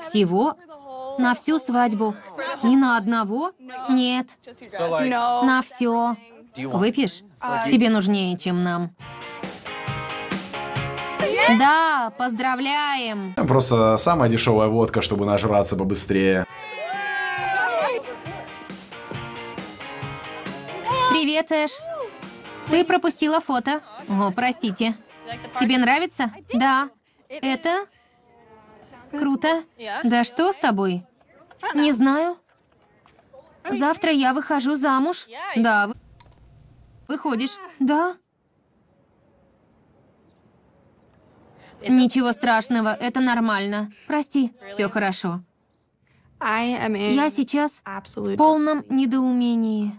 Speaker 2: Всего на всю свадьбу. Ни на одного? Нет.
Speaker 1: На все.
Speaker 2: Выпьешь? Тебе нужнее, чем нам. Да, поздравляем.
Speaker 1: Просто самая дешевая водка, чтобы нажраться побыстрее.
Speaker 2: Привет, Эш. Ты пропустила фото. О, простите. Тебе нравится? Да. Это... Круто. Да что с тобой? Не знаю. Завтра я выхожу замуж. Да. Выходишь? Да. Ничего страшного, это нормально. Прости, все хорошо. Я сейчас в полном недоумении.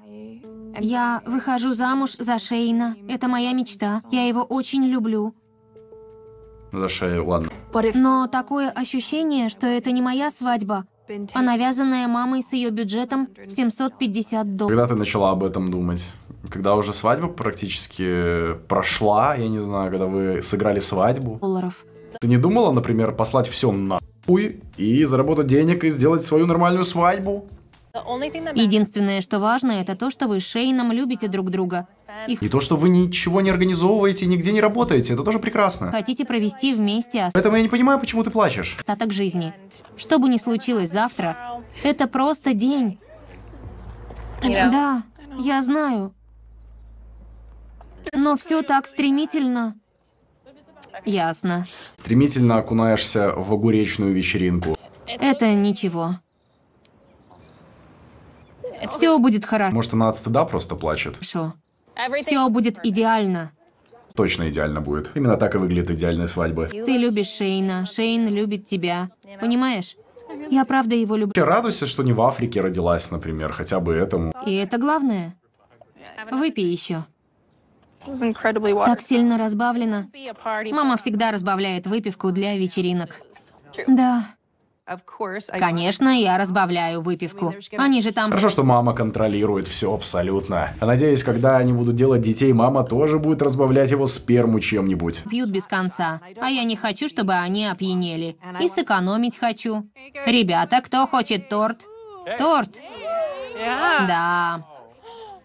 Speaker 2: Я выхожу замуж за Шейна. Это моя мечта. Я его очень люблю.
Speaker 1: За Шейна, ладно.
Speaker 2: Но такое ощущение, что это не моя свадьба, а навязанная мамой с ее бюджетом в 750 долларов. Когда
Speaker 1: ты начала об этом думать? когда уже свадьба практически прошла, я не знаю, когда вы сыграли свадьбу. Долларов. Ты не думала, например, послать все нахуй и заработать денег и сделать свою нормальную свадьбу?
Speaker 2: Единственное, что важно, это то, что вы с Шейном любите друг друга. И... и
Speaker 1: то, что вы ничего не организовываете, нигде не работаете, это тоже прекрасно.
Speaker 2: Хотите провести вместе... Ост... Поэтому я не
Speaker 1: понимаю, почему ты плачешь.
Speaker 2: Остаток жизни. Что бы ни случилось завтра, это просто день. Да, я знаю. Но все так стремительно. Ясно.
Speaker 1: Стремительно окунаешься в огуречную вечеринку.
Speaker 2: Это ничего.
Speaker 1: Все будет хорошо. Может, она от стыда просто плачет? Хорошо.
Speaker 2: Все будет идеально.
Speaker 1: Точно идеально будет. Именно так и выглядит идеальная свадьба.
Speaker 2: Ты любишь Шейна, Шейн любит тебя. Понимаешь? Я правда его люблю. Радуйся,
Speaker 1: что не в Африке родилась, например, хотя бы этому.
Speaker 2: И это главное. Выпей еще. Так сильно разбавлено. Мама всегда разбавляет выпивку для вечеринок. Да. Конечно, я разбавляю выпивку. Они же там... Хорошо, что
Speaker 1: мама контролирует все абсолютно. Надеюсь, когда они будут делать детей, мама тоже будет разбавлять его сперму чем-нибудь.
Speaker 2: Пьют без конца. А я не хочу, чтобы они опьянели. И сэкономить хочу. Ребята, кто хочет торт? Торт? Да.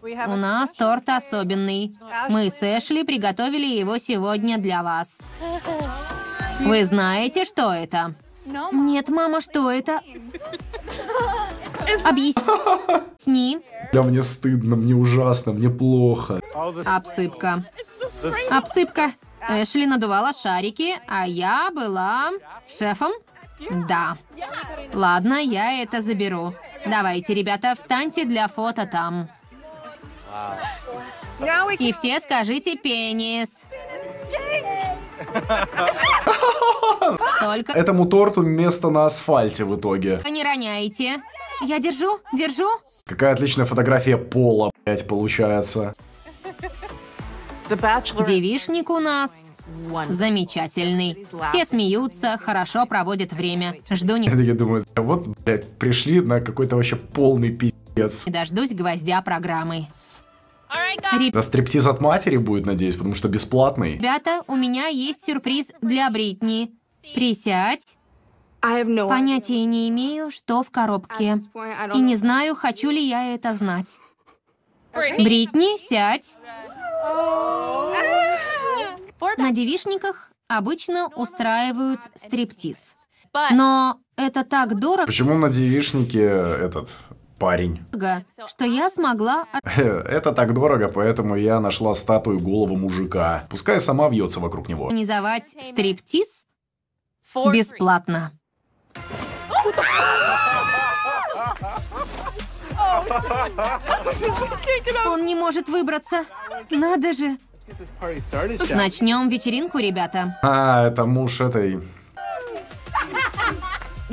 Speaker 2: У нас торт особенный. Мы с Эшли приготовили его сегодня для вас. Вы знаете, что это? Нет, мама, что это? Объясни.
Speaker 1: Для мне стыдно, мне ужасно, мне плохо.
Speaker 2: Обсыпка. Обсыпка. Эшли надувала шарики, а я была шефом. Да. Ладно, я это заберу. Давайте, ребята, встаньте для фото там. И все скажите пенис. Только... Этому
Speaker 1: торту место на асфальте в итоге.
Speaker 2: Не роняйте. Я держу, держу.
Speaker 1: Какая отличная фотография пола, блять, получается.
Speaker 2: Девишник у нас замечательный. Все смеются, хорошо проводят время. Жду не... Я
Speaker 1: думаю, вот, блядь, пришли на какой-то вообще полный пиздец.
Speaker 2: дождусь гвоздя программы. Да
Speaker 1: стриптиз от матери будет, надеюсь, потому что бесплатный.
Speaker 2: Ребята, у меня есть сюрприз для Бритни. Присядь. Понятия не имею, что в коробке. И не знаю, хочу ли я это знать. Бритни, сядь. На девишниках обычно устраивают стриптиз. Но это так дорого. Почему
Speaker 1: на девишнике этот парень.
Speaker 2: Что я смогла...
Speaker 1: Это так дорого, поэтому я нашла статую голого мужика. Пускай сама вьется вокруг него.
Speaker 2: Организовать стриптиз бесплатно. Он не может выбраться. Надо же. Начнем вечеринку, ребята.
Speaker 1: А, это муж этой...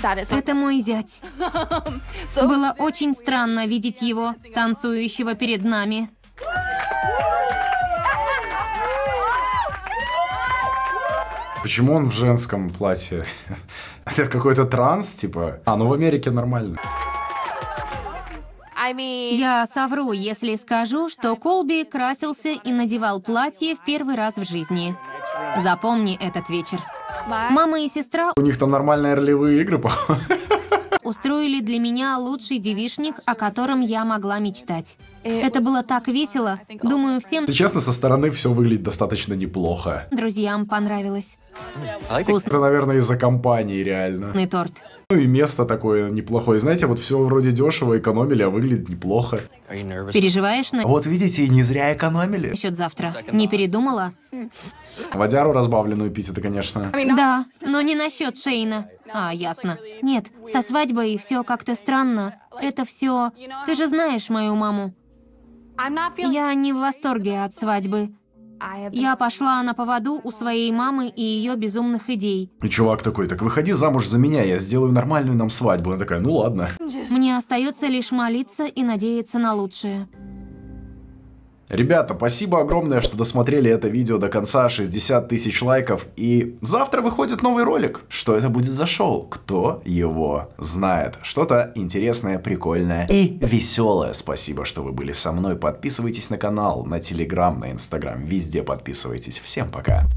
Speaker 2: Это мой зять. Было очень странно видеть его, танцующего перед нами.
Speaker 1: Почему он в женском платье? Это какой-то транс, типа? А, ну в Америке нормально.
Speaker 2: Я совру, если скажу, что Колби красился и надевал платье в первый раз в жизни. Запомни этот вечер. Мама и сестра... У них
Speaker 1: там нормальные ролевые игры, по
Speaker 2: устроили для меня лучший девишник, о котором я могла мечтать. Э, Это было так весело. Думаю, всем... Ты честно, со стороны
Speaker 1: все выглядит достаточно неплохо.
Speaker 2: Друзьям понравилось.
Speaker 1: Вкусно. Это, наверное, из-за компании, реально. Торт. Ну и место такое неплохое. Знаете, вот все вроде дешево, экономили, а выглядит неплохо. Переживаешь на... Вот видите, и не зря экономили.
Speaker 2: Счет завтра. Не передумала?
Speaker 1: Водяру разбавленную пить, это, конечно.
Speaker 2: Да, но не насчет Шейна. А, ясно. Нет, со свадьбой все как-то странно. Это все... Ты же знаешь мою маму. Я не в восторге от свадьбы. Я пошла на поводу у своей мамы и ее безумных идей.
Speaker 1: И чувак такой, так выходи замуж за меня, я сделаю нормальную нам свадьбу. Она такая, ну ладно.
Speaker 2: Мне остается лишь молиться и надеяться на лучшее.
Speaker 1: Ребята, спасибо огромное, что досмотрели это видео до конца, 60 тысяч лайков, и завтра выходит новый ролик. Что это будет за шоу? Кто его знает? Что-то интересное, прикольное и веселое. Спасибо, что вы были со мной. Подписывайтесь на канал, на телеграм, на инстаграм, везде подписывайтесь. Всем пока.